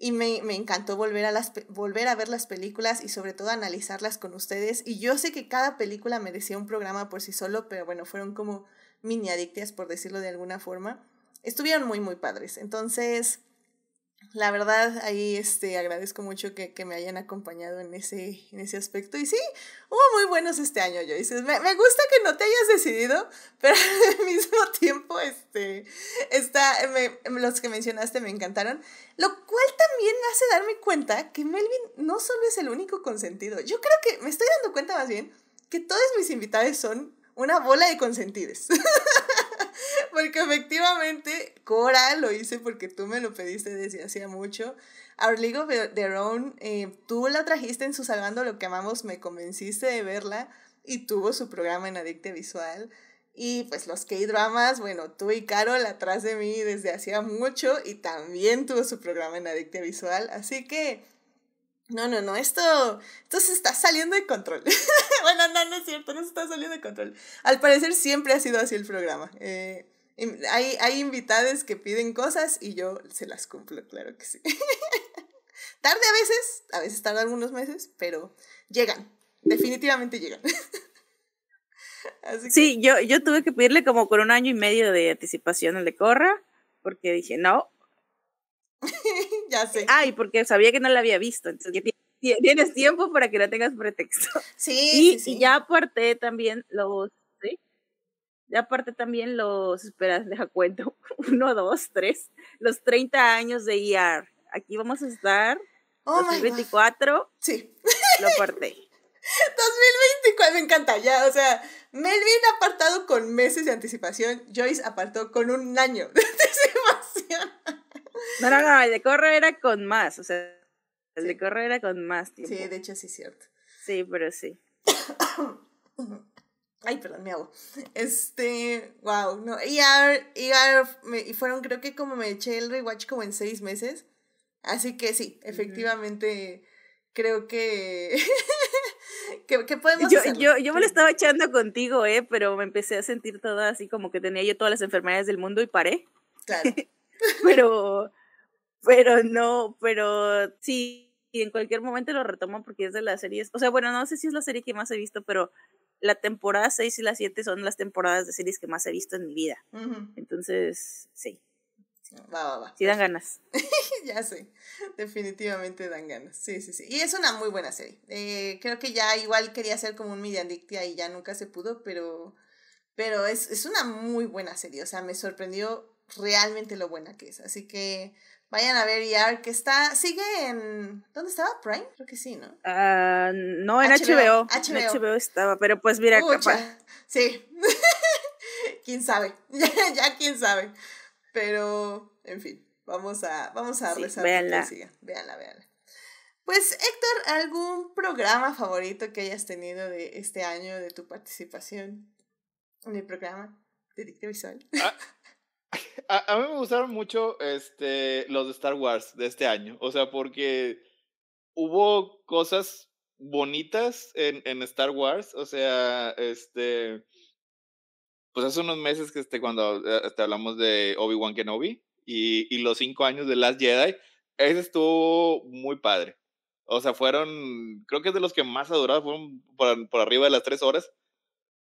Y me, encantó volver a, las, volver a ver las películas y sobre todo analizarlas con ustedes. Y yo sé que cada película merecía un programa por sí solo, pero bueno, fueron como mini adictias, por decirlo de alguna forma. Estuvieron muy, muy padres. Entonces, la verdad, ahí este, agradezco mucho que, que, me hayan acompañado en ese, en ese aspecto. Y sí, hubo muy buenos este año, dices Me, me gusta que no te hayas decidido, pero al mismo tiempo, este, está, los que mencionaste me encantaron. Lo cual también me hace darme cuenta que Melvin no solo es el único consentido. Yo creo que me estoy dando cuenta más bien que todos mis invitados son una bola de consentidos. porque efectivamente Cora lo hice porque tú me lo pediste desde hacía mucho. Our League of Their Own, tú la trajiste en su Salvando lo que amamos, me convenciste de verla y tuvo su programa en Adicte Visual. Y pues los K-Dramas, bueno, tú y Carol atrás de mí desde hacía mucho y también tuvo su programa en Adicte Visual. Así que, no, no, no, esto, esto se está saliendo de control. bueno, no, no es cierto, no se está saliendo de control. Al parecer siempre ha sido así el programa. Eh, hay, hay invitades que piden cosas y yo se las cumplo, claro que sí. Tarde a veces, a veces tarda algunos meses, pero llegan, definitivamente llegan. Sí, yo, yo tuve que pedirle como con un año y medio de anticipación al de Corra, porque dije, no. ya sé. Ay, porque sabía que no la había visto, entonces tienes tiempo para que no tengas pretexto. Sí, sí, sí. y ya aparté también los y aparte también los, espera, deja cuento, uno, dos, tres, los 30 años de ER. Aquí vamos a estar, oh 2024, sí. lo aparté. 2024, me encanta, ya, o sea, Melvin apartado con meses de anticipación, Joyce apartó con un año de anticipación. No, no, no, el de corre era con más, o sea, el de correr era con más tiempo. Sí, de hecho sí es cierto. Sí, pero sí. Ay, perdón, me hago. Este, wow, no. Y, y, me, y fueron, creo que como me eché el rewatch como en seis meses. Así que sí, efectivamente, creo que. ¿Qué podemos yo, yo, yo, me lo estaba echando contigo, ¿eh? Pero me empecé a sentir toda así como que tenía yo todas las enfermedades del mundo y paré. Claro. pero. Pero no, pero sí, y en cualquier momento lo retomo porque es de las series, o sea, bueno, no sé si es la serie que más he visto, pero la temporada 6 y la 7 son las temporadas de series que más he visto en mi vida. Entonces, sí. Va, va, va. Sí dan ganas. ya sé, definitivamente dan ganas. Sí, sí, sí. Y es una muy buena serie. Eh, creo que ya igual quería ser como un Mediandictia y ya nunca se pudo, pero, pero es, es una muy buena serie. O sea, me sorprendió realmente lo buena que es. Así que Vayan a ver yar que está, sigue en, ¿dónde estaba? Prime? Creo que sí, ¿no? Ah, no, en HBO. HBO. En HBO estaba, pero pues mira, acá. Sí. quién sabe, ya, quién sabe. Pero, en fin, vamos a, vamos a sí, rezar. Véanla. Siga. Véanla, véanla. Pues Héctor, ¿algún programa favorito que hayas tenido de este año de tu participación en el programa de Visual? Ah, A, a, mí me gustaron mucho este, los de Star Wars de este año. O sea, porque hubo cosas bonitas en, en Star Wars. O sea, este. Pues hace unos meses que este, cuando eh, este, hablamos de Obi-Wan Kenobi y, los cinco años de Last Jedi, ese estuvo muy padre. O sea, fueron, creo que es de los que más ha durado, fueron por arriba de las tres horas.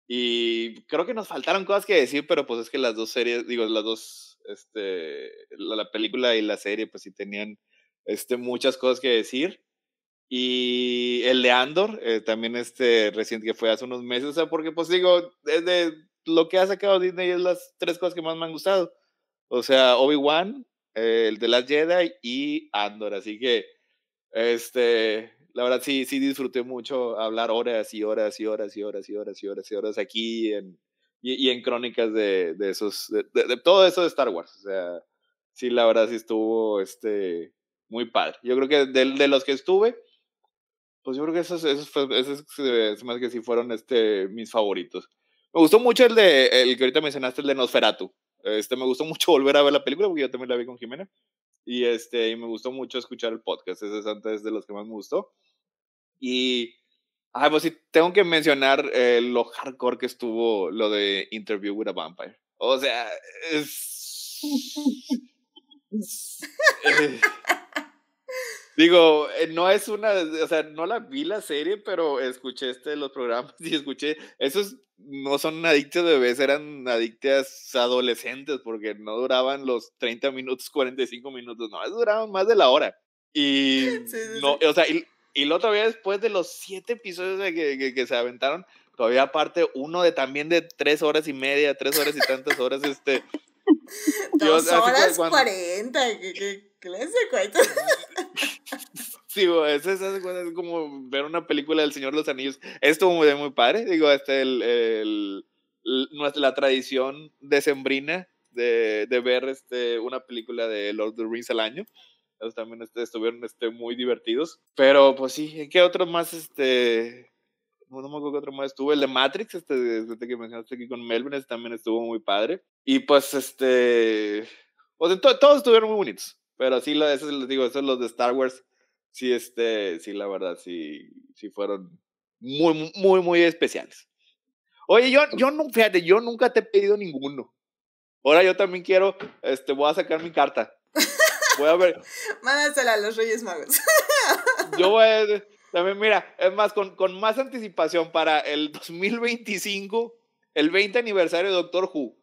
Y creo que nos faltaron cosas que decir, pero pues es que las dos series, digo, las dos, este, la, película y la serie, pues sí tenían este, muchas cosas que decir. Y el de Andor, eh, también este reciente que fue hace unos meses, o sea, porque pues digo, desde lo que ha sacado Disney es las tres cosas que más me han gustado. O sea, Obi-Wan, eh, el de las Jedi y Andor. Así que, este, la verdad sí, sí disfruté mucho hablar horas y horas y horas y horas y horas y horas y horas aquí en, y, en crónicas de, de esos, de, de, todo eso de Star Wars. O sea, sí, la verdad sí estuvo este, muy padre. Yo creo que de, los que estuve, pues yo creo que esos, esos, más que sí fueron este, mis favoritos. Me gustó mucho el de, el que ahorita mencionaste, el de Nosferatu. Este, me gustó mucho volver a ver la película porque yo también la vi con Jimena. Y, este, y me gustó mucho escuchar el podcast. Ese es antes de los que más me gustó. Y ah, pues sí, tengo que mencionar eh, lo hardcore que estuvo lo de Interview with a Vampire. O sea, es. Eh, Digo, eh, no es una, o sea, no la vi la serie, pero escuché este los programas y escuché, esos no son adictos de bebés, eran adictas adolescentes porque no duraban los 30 minutos, 45 minutos, no, duraban más de la hora. Y no, o sea, y, y la después de los siete episodios que, que, se aventaron, todavía aparte uno de también de tres horas y media, tres horas y tantas horas, este... Dos Dios, horas cuarenta, ¿qué, qué, qué les cuento? Sí, es, es, como ver una película del Señor de los Anillos. Esto muy, muy padre. Digo, este, el, el, la tradición decembrina de, de ver este, una película de Lord of the Rings al año. ellos también este, estuvieron este, muy divertidos. Pero pues sí, ¿qué otro más? Este, no me acuerdo qué otro más estuvo. El de Matrix, este, este que mencionaste aquí con Melvin, también estuvo muy padre. Y pues este, o todos estuvieron muy bonitos. Pero sí, lo, les digo, esos los de Star Wars, sí, este, sí, la verdad, sí, sí fueron muy, muy, muy especiales. Oye, yo, yo no, fíjate, yo nunca te he pedido ninguno. Ahora yo también quiero, este, voy a sacar mi carta. Voy a ver. Mándasela a los Reyes Magos. Yo voy también, mira, es más, con, con más anticipación para el 2025, el 20 aniversario de Doctor Who.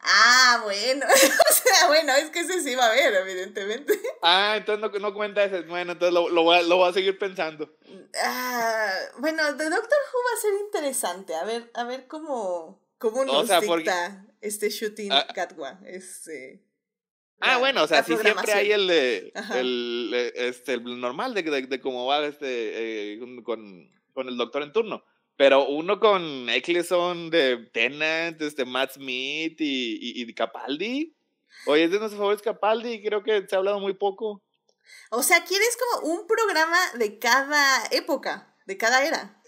Ah, bueno. o sea, bueno, es que ese sí va a ver evidentemente. Ah, entonces no, no cuenta ese. Bueno, entonces lo, lo, voy a, lo voy a seguir pensando. Ah, bueno, The Doctor Who va a ser interesante. A ver, a ver cómo, cómo nos dicta este shooting ah. Catwa. Este. Ah, bueno, o sea, si siempre hay el, de, el, eh, este, el normal de, de, de cómo va este, eh, con, con el doctor en turno. Pero uno con Eccleson de Tennant, este, Matt Smith y, y, Capaldi. Oye, es de nuestros favoritos Capaldi, creo que se ha hablado muy poco. O sea, quieres como un programa de cada época, de cada era.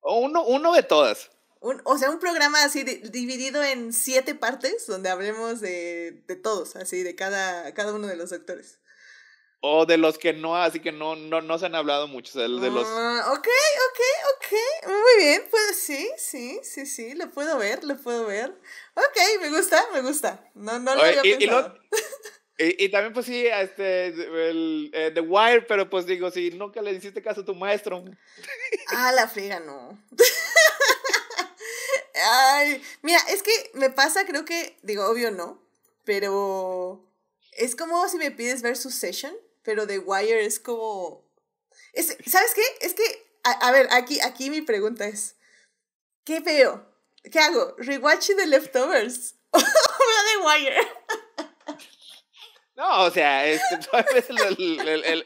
O uno, uno de todas. o sea, un programa así dividido en siete partes donde hablemos de, de todos, así, de cada, cada uno de los actores. O de los que no, así que no, no, no se han hablado mucho. O de los... Ah, ok, ok, ok. Muy bien, pues sí, sí, sí, sí, lo puedo ver, lo puedo ver. Ok, me gusta, me gusta. No, no lo había y, Y, también, pues sí, este, eh, The Wire, pero pues digo, si sí, nunca le hiciste caso a tu maestro. Ah, la friga, no. Ay, mira, es que me pasa, creo que, digo, obvio no, pero es como si me pides ver su session pero The Wire es como... ¿Sabes qué? Es que, a, ver, aquí, aquí mi pregunta es, ¿qué veo? ¿Qué hago? ¿Rewatch The Leftovers? ¿O The Wire? No, o sea, el,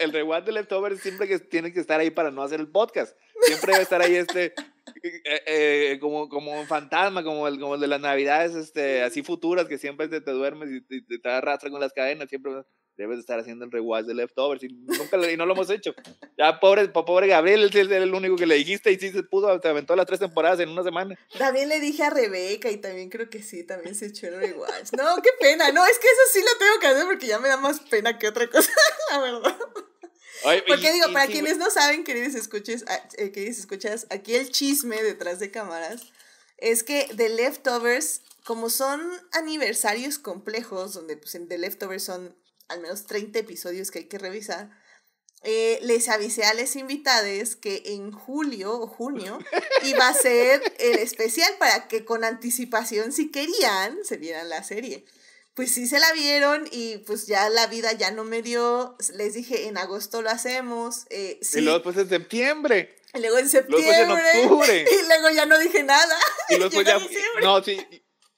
el, rewatch de Leftovers siempre que tiene que estar ahí para no hacer el podcast. Siempre debe estar ahí este, eh, eh, como, como un fantasma, como el, como de las navidades este, así futuras, que siempre te, duermes y, y te, arrastran con las cadenas. Siempre debes de estar haciendo el rewatch de Leftovers y nunca y no lo hemos hecho. Ya, pobre, pobre Gabriel, él es el único que le dijiste y sí se pudo, te aventó las tres temporadas en una semana. También le dije a Rebeca y también creo que sí, también se echó el rewatch. No, qué pena, no, es que eso sí lo tengo que hacer porque ya me da más pena que otra cosa, la verdad. porque digo, para quienes no saben, queridos escuches, eh, queridos escuchas, aquí el chisme detrás de cámaras es que The Leftovers, como son aniversarios complejos, donde pues en The Leftovers son al menos 30 episodios que hay que revisar, eh, les avisé a los invitades que en julio o junio iba a ser el especial para que con anticipación, si querían, se vieran la serie. Pues sí se la vieron y pues ya la vida ya no me dio. Les dije, en agosto lo hacemos. Eh, sí. Y luego después pues, en septiembre. Y luego en septiembre. Y luego ya no dije nada. Y luego ya. No, sí.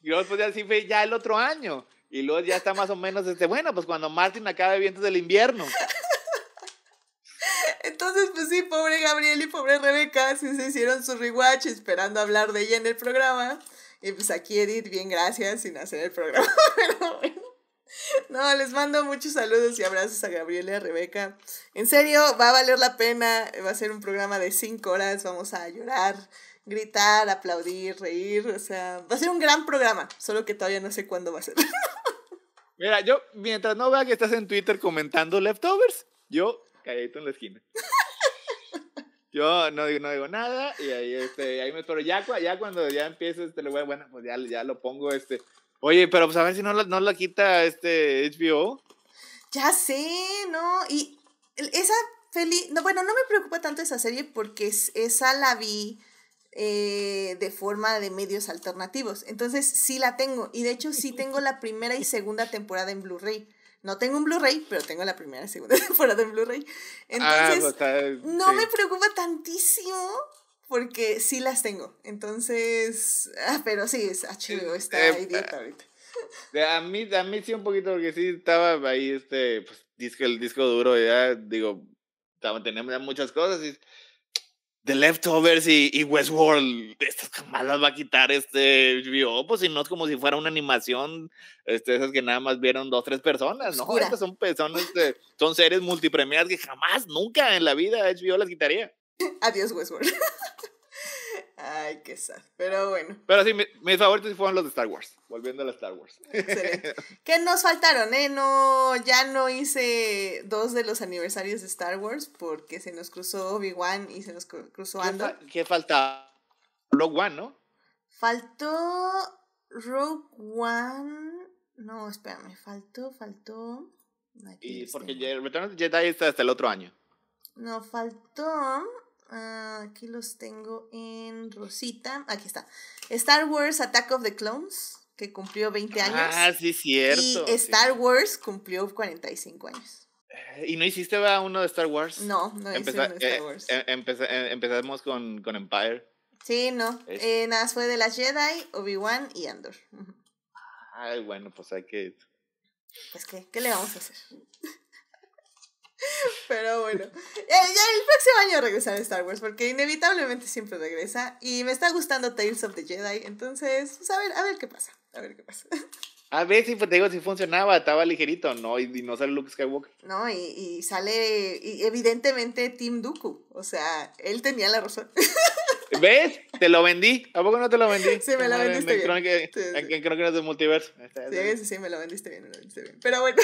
Y luego pues, ya fue ya el otro año. Y luego ya está más o menos, este, bueno, pues cuando Martin acabe Vientos del Invierno. Entonces, pues sí, pobre Gabriel y pobre Rebeca sí se hicieron su rewatch esperando hablar de ella en el programa. Y pues aquí Edith, bien gracias, sin hacer el programa. bueno. No, les mando muchos saludos y abrazos a Gabriel y a Rebeca. En serio, va a valer la pena. Va a ser un programa de cinco horas. Vamos a llorar gritar, aplaudir, reír, o sea, va a ser un gran programa, solo que todavía no sé cuándo va a ser. Mira, yo, mientras no vea que estás en Twitter comentando leftovers, yo calladito en la esquina. Yo no digo, no digo nada y ahí, este, me espero. Ya, cuando ya empiezo, este, bueno, pues ya, lo pongo, este. Oye, pero pues a ver si no lo no quita este HBO. Ya sé, ¿no? Y esa feliz, no, bueno, no me preocupa tanto esa serie porque esa la vi eh, de forma de medios alternativos. Entonces sí la tengo y de hecho sí tengo la primera y segunda temporada en Blu-ray. No tengo un Blu-ray, pero tengo la primera y segunda temporada en Blu-ray. Ah, Entonces, pues, no me preocupa tantísimo porque sí las tengo. Entonces, ah, pero sí, es chido está eh, ahí A mí, a mí sí un poquito, porque sí estaba ahí este, pues, disco, el disco duro, ya digo, teníamos muchas cosas y The Leftovers y, y Westworld, estas jamás las va a quitar este HBO, pues si no es como si fuera una animación, este, esas que nada más vieron dos, tres personas, ¿no? son, personas pues, este, son series multipremiadas que jamás, nunca en la vida HBO las quitaría. Adiós Westworld. Ay, qué sad. Pero bueno. Pero sí, mis favoritos fueron los de Star Wars. Volviendo a la Star Wars. ¿Qué nos faltaron, eh? No, ya no hice dos de los aniversarios de Star Wars porque se nos cruzó Obi-Wan y se nos cruzó Andor. ¿Qué, falta? Rogue One, ¿no? Faltó Rogue One. No, espérame. Faltó, faltó. y porque el retorno de Jedi está hasta el otro año. No, faltó. Ah, aquí los tengo en Rosita. Aquí está. Star Wars Attack of the Clones, que cumplió 20 ah, años. Ah, sí, cierto. Y Star Wars cumplió 45 años. Eh, ¿Y no hiciste uno de Star Wars? No, no hice uno de Star eh, Wars. Eh, empezamos con, Empire. Sí, no. nada, fue de las Jedi, Obi-Wan y Andor. Ay, bueno, pues hay que. Pues, ¿qué? ¿Qué le vamos a hacer? Pero bueno, ya, el próximo año a Star Wars porque inevitablemente siempre regresa y me está gustando Tales of the Jedi, entonces, pues, a ver, a ver qué pasa, a ver qué pasa. A ver si pues, te digo si funcionaba, estaba ligerito, ¿no? Y, no sale Luke Skywalker. No, y, sale y evidentemente Tim Dooku, o sea, él tenía la razón. ¿Ves? Te lo vendí. ¿A poco no te lo vendí? Sí, me lo vendiste bien. Creo que, de multiverso. Sí, sí, me lo vendiste bien, Pero bueno,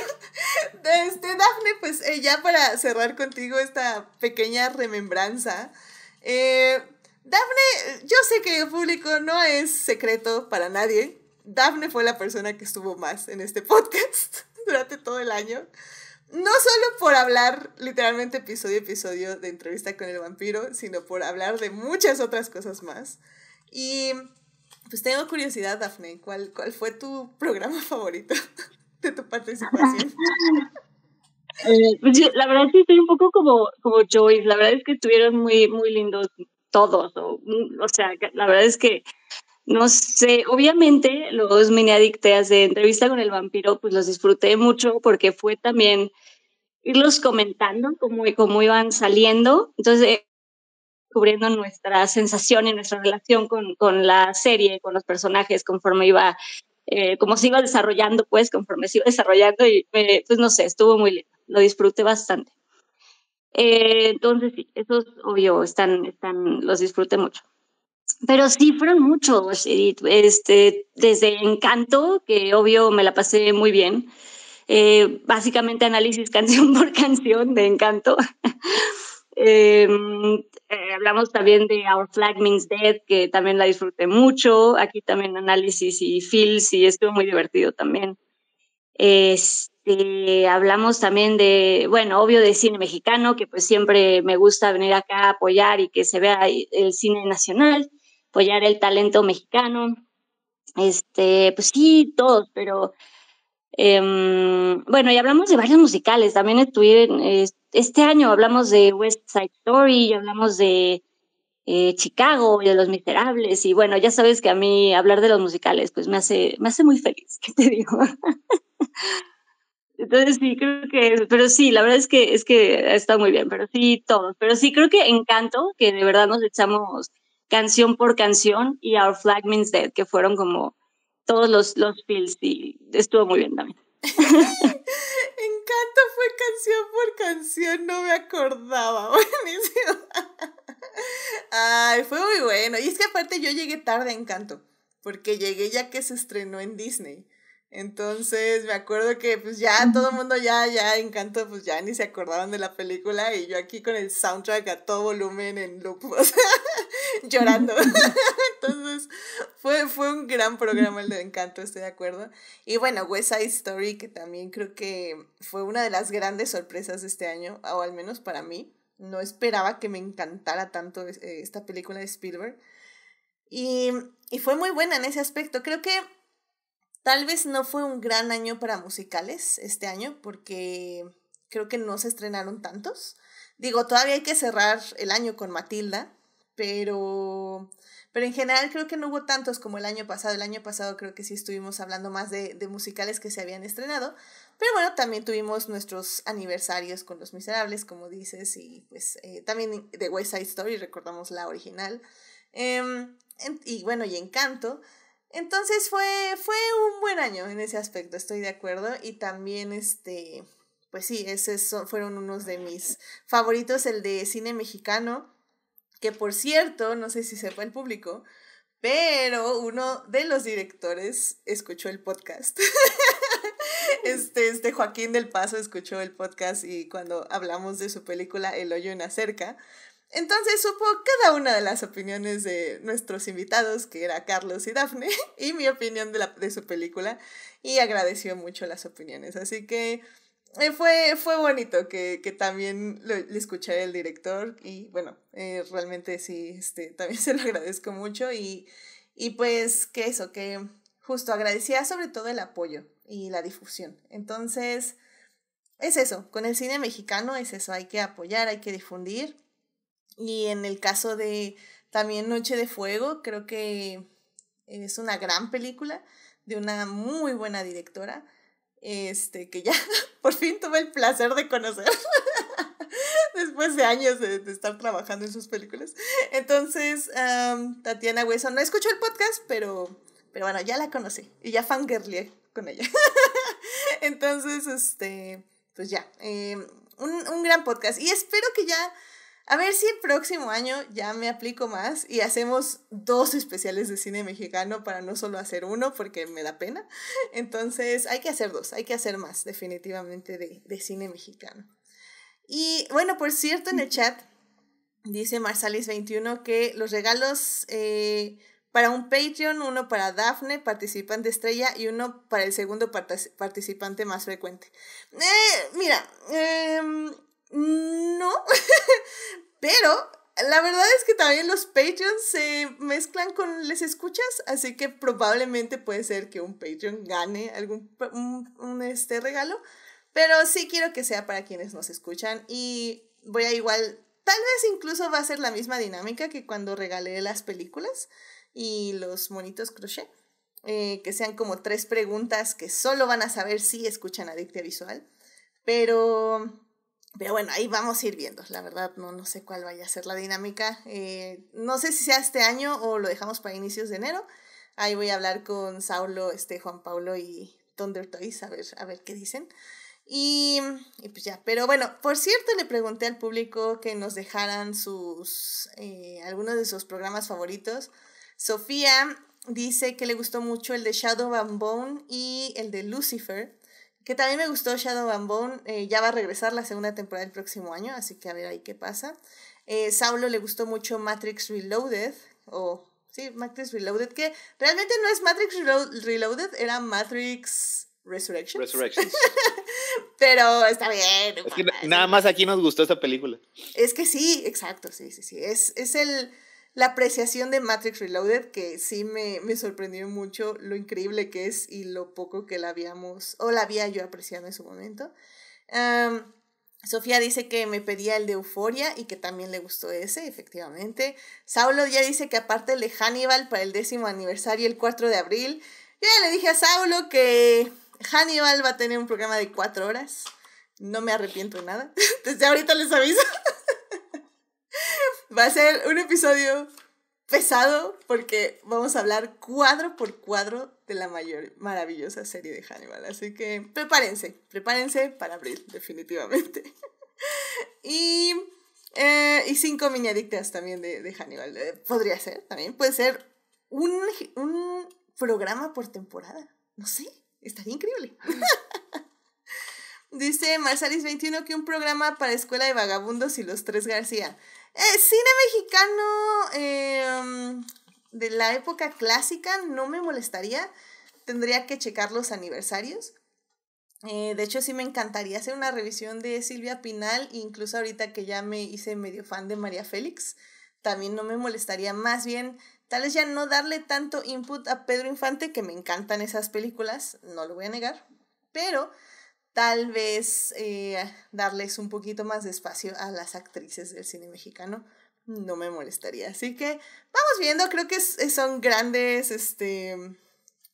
este, Dafne, pues eh, ya para cerrar contigo esta pequeña remembranza. Eh, Dafne, yo sé que el público no es secreto para nadie. Dafne fue la persona que estuvo más en este podcast durante todo el año. No solo por hablar literalmente episodio a episodio de entrevista con el vampiro, sino por hablar de muchas otras cosas más. Y pues tengo curiosidad, Daphne, ¿cuál, cuál fue tu programa favorito de tu participación? Eh, pues yo, la verdad es que estoy un poco como, como Joyce, la verdad es que estuvieron muy, muy lindos todos, o sea, la verdad es que no sé, obviamente los mini adicteas de entrevista con el vampiro, pues los disfruté mucho porque fue también irlos comentando cómo, iban saliendo. Entonces, cubriendo nuestra sensación y nuestra relación con, con, la serie, con los personajes, conforme iba, eh, como se iba desarrollando, pues, conforme se iba desarrollando. Y eh, pues no sé, estuvo muy lindo, lo disfruté bastante. Eh, entonces, sí, esos, obvio, están, están, los disfruté mucho pero sí fueron muchos, Este, desde Encanto, que obvio me la pasé muy bien. Eh, básicamente análisis canción por canción de Encanto. Em, eh, hablamos también de Our Flag Means Dead, que también la disfruté mucho. Aquí también análisis y feels, y estuvo muy divertido también. Este, hablamos también de, bueno, obvio de cine mexicano, que pues siempre me gusta venir acá a apoyar y que se vea el cine nacional apoyar el talento mexicano. Este, pues sí, todos, pero em, bueno, y hablamos de varios musicales, también estuve, este año hablamos de West Side Story, y hablamos de eh, Chicago y de Los Miserables, y bueno, ya sabes que a mí hablar de los musicales, pues me hace, me hace muy feliz, ¿qué te digo? Entonces sí, creo que, pero sí, la verdad es que, es que está muy bien, pero sí, todos, pero sí, creo que Encanto, que de verdad nos echamos canción por canción y Our Flag Means Dead, que fueron como todos los, los feels y estuvo muy bien también. Encanto fue canción por canción, no me acordaba. Ay, fue muy bueno. Y es que aparte yo llegué tarde a Encanto, porque llegué ya que se estrenó en Disney. Entonces me acuerdo que pues ya todo el mundo ya, ya encantó pues ya ni se acordaron de la película y yo aquí con el soundtrack a todo volumen en loop, llorando. Entonces fue, fue un gran programa el de encanto, estoy de acuerdo. Y bueno, West Side Story, que también creo que fue una de las grandes sorpresas de este año, o al menos para mí. No esperaba que me encantara tanto eh, esta película de Spielberg. y fue muy buena en ese aspecto. Creo que Tal vez no fue un gran año para musicales este año porque creo que no se estrenaron tantos. Digo, todavía hay que cerrar el año con Matilda, pero, pero en general creo que no hubo tantos como el año pasado. El año pasado creo que sí estuvimos hablando más de, de musicales que se habían estrenado, pero bueno, también tuvimos nuestros aniversarios con Los Miserables, como dices, y pues eh, también de West Side Story, recordamos la original. Eh, y bueno, y Encanto. Entonces fue, fue un buen año en ese aspecto, estoy de acuerdo. Y también, este, pues sí, esos fueron unos de mis favoritos, el de cine mexicano, que por cierto, no sé si sepa el público, pero uno de los directores escuchó el podcast. este, este Joaquín del Paso escuchó el podcast y cuando hablamos de su película El hoyo en la cerca, entonces supo cada una de las opiniones de nuestros invitados, que era Carlos y Dafne, y mi opinión de, su película, y agradeció mucho las opiniones. Así que eh, fue, fue bonito que, también le escuché el director y bueno, eh, realmente sí, este, también se lo agradezco mucho y, y pues que eso, que justo agradecía sobre todo el apoyo y la difusión. Entonces, es eso, con el cine mexicano es eso, hay que apoyar, hay que difundir y en el caso de también Noche de Fuego, creo que es una gran película de una muy buena directora, este, que ya por fin tuve el placer de conocer después de años de, estar trabajando en sus películas. Entonces, Tatiana Hueso, no escuchó el podcast, pero, pero bueno, ya la conocí y ya fangirlé con ella. Entonces, este, pues ya, eh, un, un gran podcast. Y espero que ya a ver si el próximo año ya me aplico más y hacemos dos especiales de cine mexicano para no solo hacer uno porque me da pena. Entonces hay que hacer dos, hay que hacer más definitivamente de, de cine mexicano. Y bueno, por cierto, en el chat dice Marsalis21 que los regalos eh, para un Patreon, uno para Dafne, participante estrella, y uno para el segundo participante más frecuente. Eh, mira, eh, no, pero la verdad es que también los Patreons se mezclan con les escuchas, así que probablemente puede ser que un Patreon gane algún este regalo, pero sí quiero que sea para quienes nos escuchan y voy a igual, tal vez incluso va a ser la misma dinámica que cuando regalé las películas y los monitos crochet, eh, que sean como tres preguntas que solo van a saber si escuchan Adictia Visual, pero pero bueno, ahí vamos a ir viendo. La verdad, no, no sé cuál vaya a ser la dinámica. Eh, no sé si sea este año o lo dejamos para inicios de enero. Ahí voy a hablar con Saulo, este, Juan Paulo y Thunder Toys a ver, a ver qué dicen. Y, pues ya, pero bueno, por cierto le pregunté al público que nos dejaran sus, eh, algunos de sus programas favoritos. Sofía dice que le gustó mucho el de Shadow and Bone y el de Lucifer. Que también me gustó Shadow and eh, ya va a regresar la segunda temporada el próximo año, así que a ver ahí qué pasa. Eh, Saulo le gustó mucho Matrix Reloaded, o sí, Matrix Reloaded, que realmente no es Matrix Reloaded, era Matrix Resurrections. Pero está bien. nada más aquí nos gustó esta película. Es que sí, exacto, sí, sí, sí. Es, es el la apreciación de Matrix Reloaded, que sí me, sorprendió mucho lo increíble que es y lo poco que la habíamos, o la había yo apreciado en su momento. Sofía dice que me pedía el de Euforia y que también le gustó ese, efectivamente. Saulo ya dice que aparte el de Hannibal para el décimo aniversario, el 4 de abril. ya le dije a Saulo que Hannibal va a tener un programa de cuatro horas. No me arrepiento de nada. Desde ahorita les aviso va a ser un episodio pesado porque vamos a hablar cuadro por cuadro de la mayor maravillosa serie de Hannibal. Así que prepárense, prepárense para abrir definitivamente. y, eh, y cinco mini también de, de Hannibal. Eh, podría ser, también puede ser un, un programa por temporada. No sé, estaría increíble. Dice Marsalis21 que un programa para Escuela de Vagabundos y los Tres García. Eh, cine mexicano em, de la época clásica no me molestaría. Tendría que checar los aniversarios. Eh, de hecho, sí me encantaría hacer una revisión de Silvia Pinal, incluso ahorita que ya me hice medio fan de María Félix, también no me molestaría. Más bien, tal vez ya no darle tanto input a Pedro Infante, que me encantan esas películas, no lo voy a negar, pero tal vez eh, darles un poquito más de espacio a las actrices del cine mexicano. No me molestaría. Así que vamos viendo, creo que son grandes este,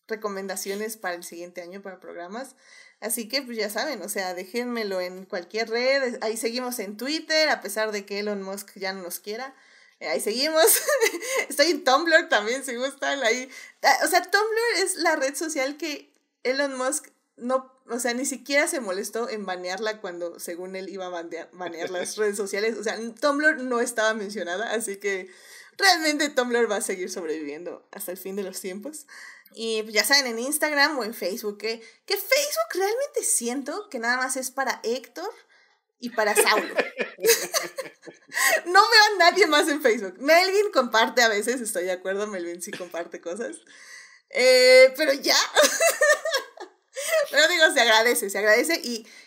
recomendaciones para el siguiente año, para programas. Así que pues ya saben, o sea, déjenmelo en cualquier red. Ahí seguimos en Twitter, a pesar de que Elon Musk ya no nos quiera. Eh, ahí seguimos. Estoy en Tumblr también, si gustan. Ahí. Ah, o sea, Tumblr es la red social que Elon Musk no, o sea, ni siquiera se molestó en banearla cuando, según él, iba a banear, las redes sociales. O sea, Tumblr no estaba mencionada, así que realmente Tumblr va a seguir sobreviviendo hasta el fin de los tiempos. Y pues, ya saben, en Instagram o en Facebook, que, Facebook realmente siento que nada más es para Héctor y para Saulo. no veo a nadie más en Facebook. Melvin comparte a veces, estoy de acuerdo, Melvin sí comparte cosas. Eh, pero ya. Pero digo, se agradece, se agradece.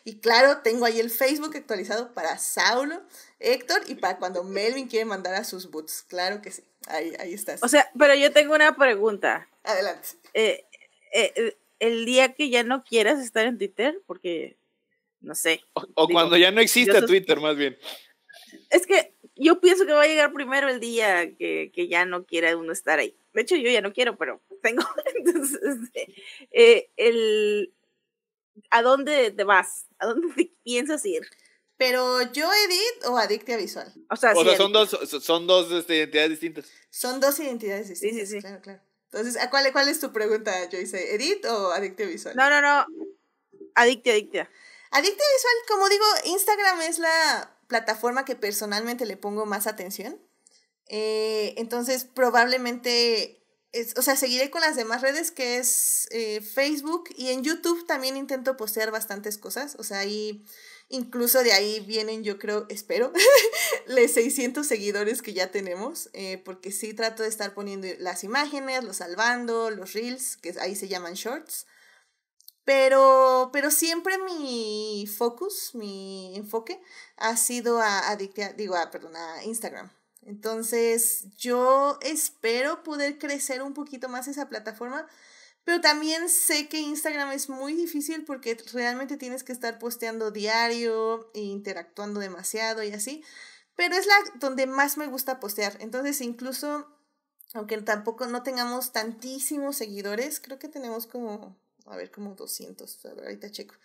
Y, claro, tengo ahí el Facebook actualizado para Saulo, Héctor y para cuando Melvin quiere mandar a sus boots. Claro que sí, ahí, ahí estás. O sea, pero yo tengo una pregunta. Adelante. Eh, eh, el día que ya no quieras estar en Twitter, porque no sé. O, cuando ya no existe Twitter, más bien. Es que yo pienso que va a llegar primero el día que, que ya no quiera uno estar ahí. De hecho, yo ya no quiero, pero tengo. Entonces, este, eh, el, ¿a dónde te vas? ¿A dónde piensas ir? Pero yo edit o adicta visual. O sea, son dos, son dos identidades este, distintas. Son dos identidades distintas. Sí, sí, Claro, claro. Entonces, ¿a cuál, ¿cuál es tu pregunta, Joyce? ¿Edit o adictia visual? No, no, no. adicta. Adicta Adictia visual, como digo, Instagram es la plataforma que personalmente le pongo más atención. Eh, entonces, probablemente o sea, seguiré con las demás redes que es eh, Facebook y en YouTube también intento postear bastantes cosas, o sea, ahí incluso de ahí vienen, yo creo, espero, los 600 seguidores que ya tenemos, eh, porque sí trato de estar poniendo las imágenes, los salvando, los reels, que ahí se llaman shorts, pero, pero siempre mi focus, mi enfoque ha sido a, digo, a Instagram. Entonces, yo espero poder crecer un poquito más esa plataforma, pero también sé que Instagram es muy difícil porque realmente tienes que estar posteando diario e interactuando demasiado y así, pero es la donde más me gusta postear. Entonces, incluso aunque tampoco no tengamos tantísimos seguidores, creo que tenemos como, a ver, como 200, ahorita checo.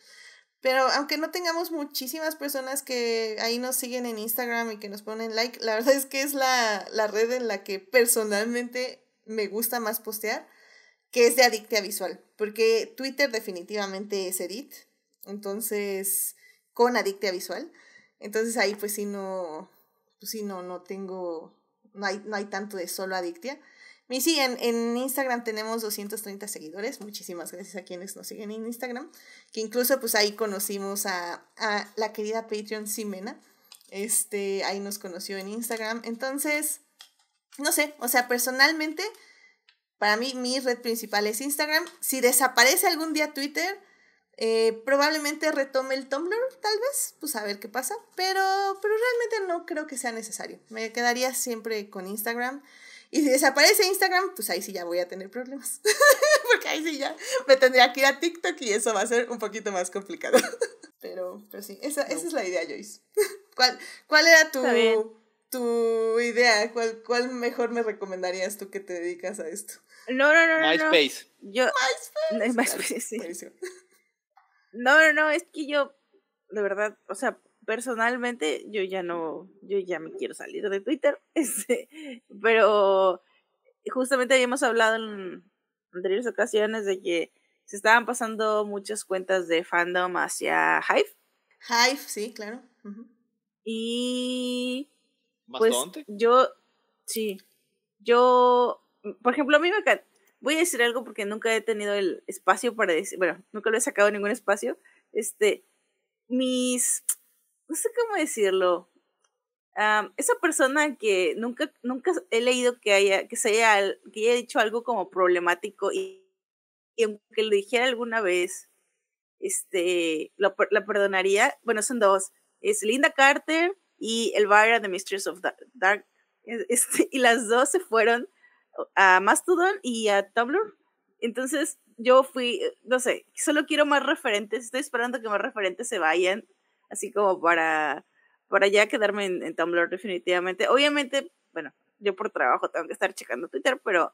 Pero aunque no tengamos muchísimas personas que ahí nos siguen en Instagram y que nos ponen like, la verdad es que es la, la red en la que personalmente me gusta más postear, que es de Adictia Visual, porque Twitter definitivamente es Edit, entonces con Adictia Visual. Entonces ahí pues sí no, pues sí no, no tengo, no hay, no hay tanto de solo Adictia. Y sí, en Instagram, tenemos 230 seguidores. Muchísimas gracias a quienes nos siguen en Instagram. Que incluso pues ahí conocimos a, la querida Patreon Simena. Este, ahí nos conoció en Instagram. Entonces, no sé, o sea, personalmente, para mí mi red principal es Instagram. Si desaparece algún día Twitter, eh, probablemente retome el Tumblr, tal vez, pues a ver qué pasa, pero, pero realmente no creo que sea necesario. Me quedaría siempre con Instagram. Y si desaparece Instagram, pues ahí sí ya voy a tener problemas. Porque ahí sí ya me tendría que ir a TikTok y eso va a ser un poquito más complicado. pero, sí, esa, es la idea, Joyce. ¿Cuál, cuál era tu, tu idea? ¿Cuál, ¿Cuál mejor me recomendarías tú que te dedicas a esto? No, no, no, no. MySpace. Yo, No, no, no, es que yo, de verdad, o sea, personalmente yo ya no, yo ya me quiero salir de Twitter, este, pero justamente habíamos hablado en anteriores ocasiones de que se estaban pasando muchas cuentas de fandom hacia Hive. Hive, sí, claro. Y pues Bastante. yo, sí, yo, por ejemplo, a mí me voy a decir algo porque nunca he tenido el espacio para decir, bueno, nunca lo he sacado en ningún espacio, este, mis no sé cómo decirlo. esa persona que nunca, nunca he leído que haya, que se que dicho algo como problemático y, y aunque lo dijera alguna vez, este, la perdonaría. Bueno, son dos. Es Linda Carter y Elvira, The Mistress of Dark. E-, este, y las dos se fueron a Mastodon y a Tumblr. Entonces yo fui, no sé, solo quiero más referentes. Estoy esperando que más referentes se vayan así como para, para ya quedarme en, Tumblr definitivamente. Obviamente, bueno, yo por trabajo tengo que estar checando Twitter, pero,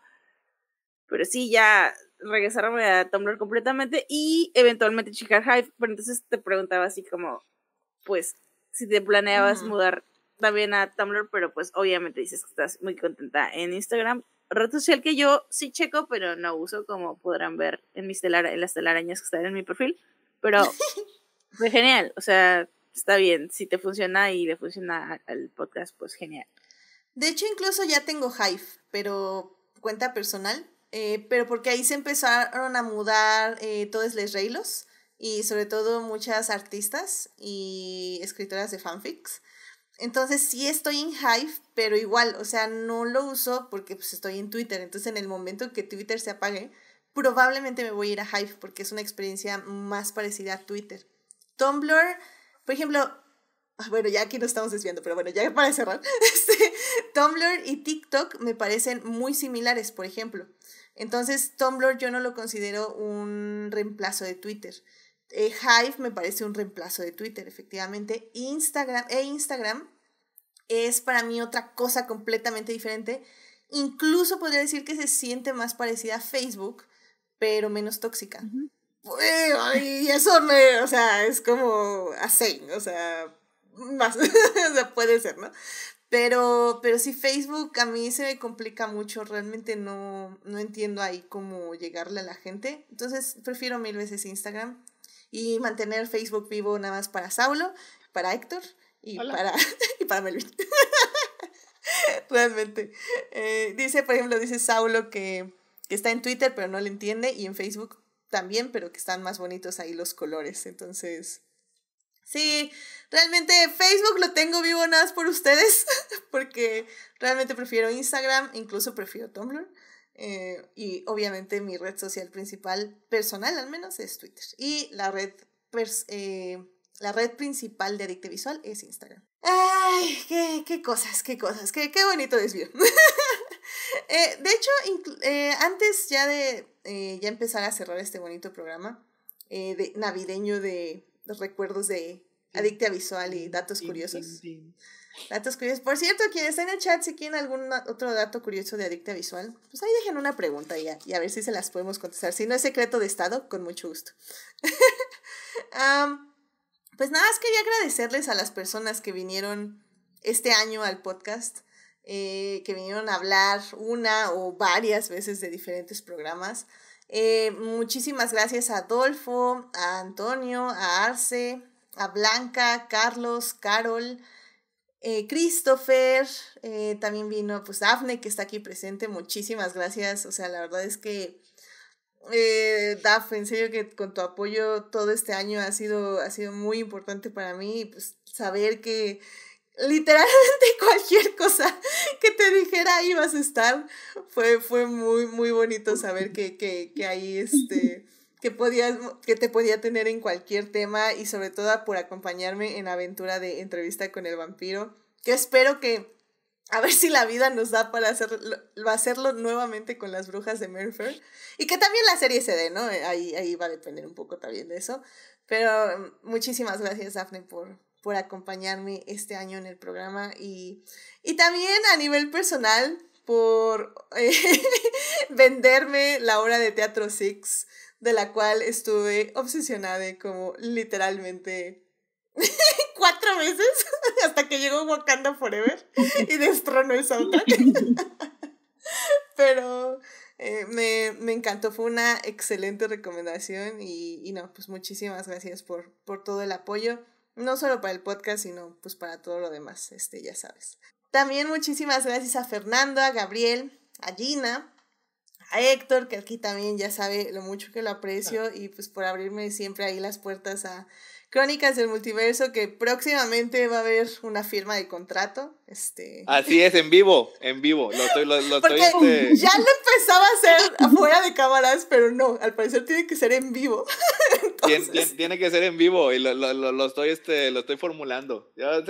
pero sí, ya regresarme a Tumblr completamente y eventualmente checar Hive. Pero entonces te preguntaba así como, pues, si te planeabas mudar también a Tumblr, pero pues obviamente dices que estás muy contenta en Instagram. Red social que yo sí checo, pero no uso, como podrán ver en, mis en las telarañas que están en mi perfil. Pero Fue pues genial, o sea, está bien, si te funciona y le funciona al podcast, pues genial. De hecho, incluso ya tengo Hive, pero cuenta personal, eh, pero porque ahí se empezaron a mudar eh, todos los reylos y sobre todo muchas artistas y escritoras de fanfics. Entonces sí estoy en Hive, pero igual, o sea, no lo uso porque pues, estoy en Twitter. Entonces en el momento que Twitter se apague, probablemente me voy a ir a Hive porque es una experiencia más parecida a Twitter. Tumblr, por ejemplo, ah, bueno, ya aquí nos estamos desviando, pero bueno, ya para cerrar, este, Tumblr y TikTok me parecen muy similares, por ejemplo. Entonces, Tumblr yo no lo considero un reemplazo de Twitter. Eh, Hive me parece un reemplazo de Twitter, efectivamente. Instagram e Instagram es para mí otra cosa completamente diferente. Incluso podría decir que se siente más parecida a Facebook, pero menos tóxica. Y eso me, o sea, es como así, o sea, más, o puede ser, ¿no? Pero, pero si Facebook a mí se me complica mucho, realmente no, no entiendo ahí cómo llegarle a la gente. Entonces, prefiero mil veces Instagram y mantener Facebook vivo nada más para Saulo, para Héctor y para, Melvin. realmente. Eh, dice, por ejemplo, dice Saulo que, que está en Twitter pero no le entiende y en Facebook también, pero que están más bonitos ahí los colores. Entonces, sí, realmente Facebook lo tengo vivo nada más por ustedes, porque realmente prefiero Instagram, incluso prefiero Tumblr. Eh, y obviamente mi red social principal, personal al menos, es Twitter. Y la red, eh, la red principal de Adicte Visual es Instagram. ¡Ay! ¡Qué, cosas, qué cosas! ¡Qué, qué bonito desvío! Eh, de hecho, antes ya de eh, ya empezar a cerrar este bonito programa eh, navideño de los recuerdos de Adicta Visual y datos curiosos. Datos curiosos. Por cierto, quienes está en el chat, si quieren algún otro dato curioso de Adicta Visual, pues ahí dejen una pregunta ya y a ver si se las podemos contestar. Si no es secreto de Estado, con mucho gusto. pues nada, más quería agradecerles a las personas que vinieron este año al podcast. Eh, que vinieron a hablar una o varias veces de diferentes programas. Eh, muchísimas gracias a Adolfo, a Antonio, a Arce, a Blanca, Carlos, Carol, eh, Christopher, también vino pues Dafne que está aquí presente. Muchísimas gracias. O sea, la verdad es que eh, Daf, en serio que con tu apoyo todo este año ha sido, ha sido muy importante para mí, pues saber que, literalmente cualquier cosa que te dijera ibas a estar. Fue, fue muy, muy bonito saber que, que, que ahí este, que, podías, que te podía tener en cualquier tema y sobre todo por acompañarme en la aventura de entrevista con el vampiro, que espero que... A ver si la vida nos da para hacerlo, hacerlo nuevamente con las brujas de Merfer. Y que también la serie se dé, ¿no? Ahí, ahí va a depender un poco también de eso. Pero mm, muchísimas gracias, Daphne, por, por acompañarme este año en el programa y, también a nivel personal por eh, venderme la obra de Teatro Six, de la cual estuve obsesionada como literalmente cuatro veces hasta que llegó Wakanda Forever y destronó el soundtrack. Pero eh, me, encantó, fue una excelente recomendación y, no, pues muchísimas gracias por, por todo el apoyo. No solo para el podcast, sino pues para todo lo demás, este, ya sabes. También muchísimas gracias a Fernando, a Gabriel, a Gina, a Héctor, que aquí también ya sabe lo mucho que lo aprecio y pues por abrirme siempre ahí las puertas a Crónicas del Multiverso, que próximamente va a haber una firma de contrato. Este... Así es, en vivo, en vivo. Lo estoy, lo, Porque este ya lo empezaba a hacer afuera de cámaras, pero no, al parecer tiene que ser en vivo. tiene que ser en vivo y lo, estoy, este, lo estoy formulando. a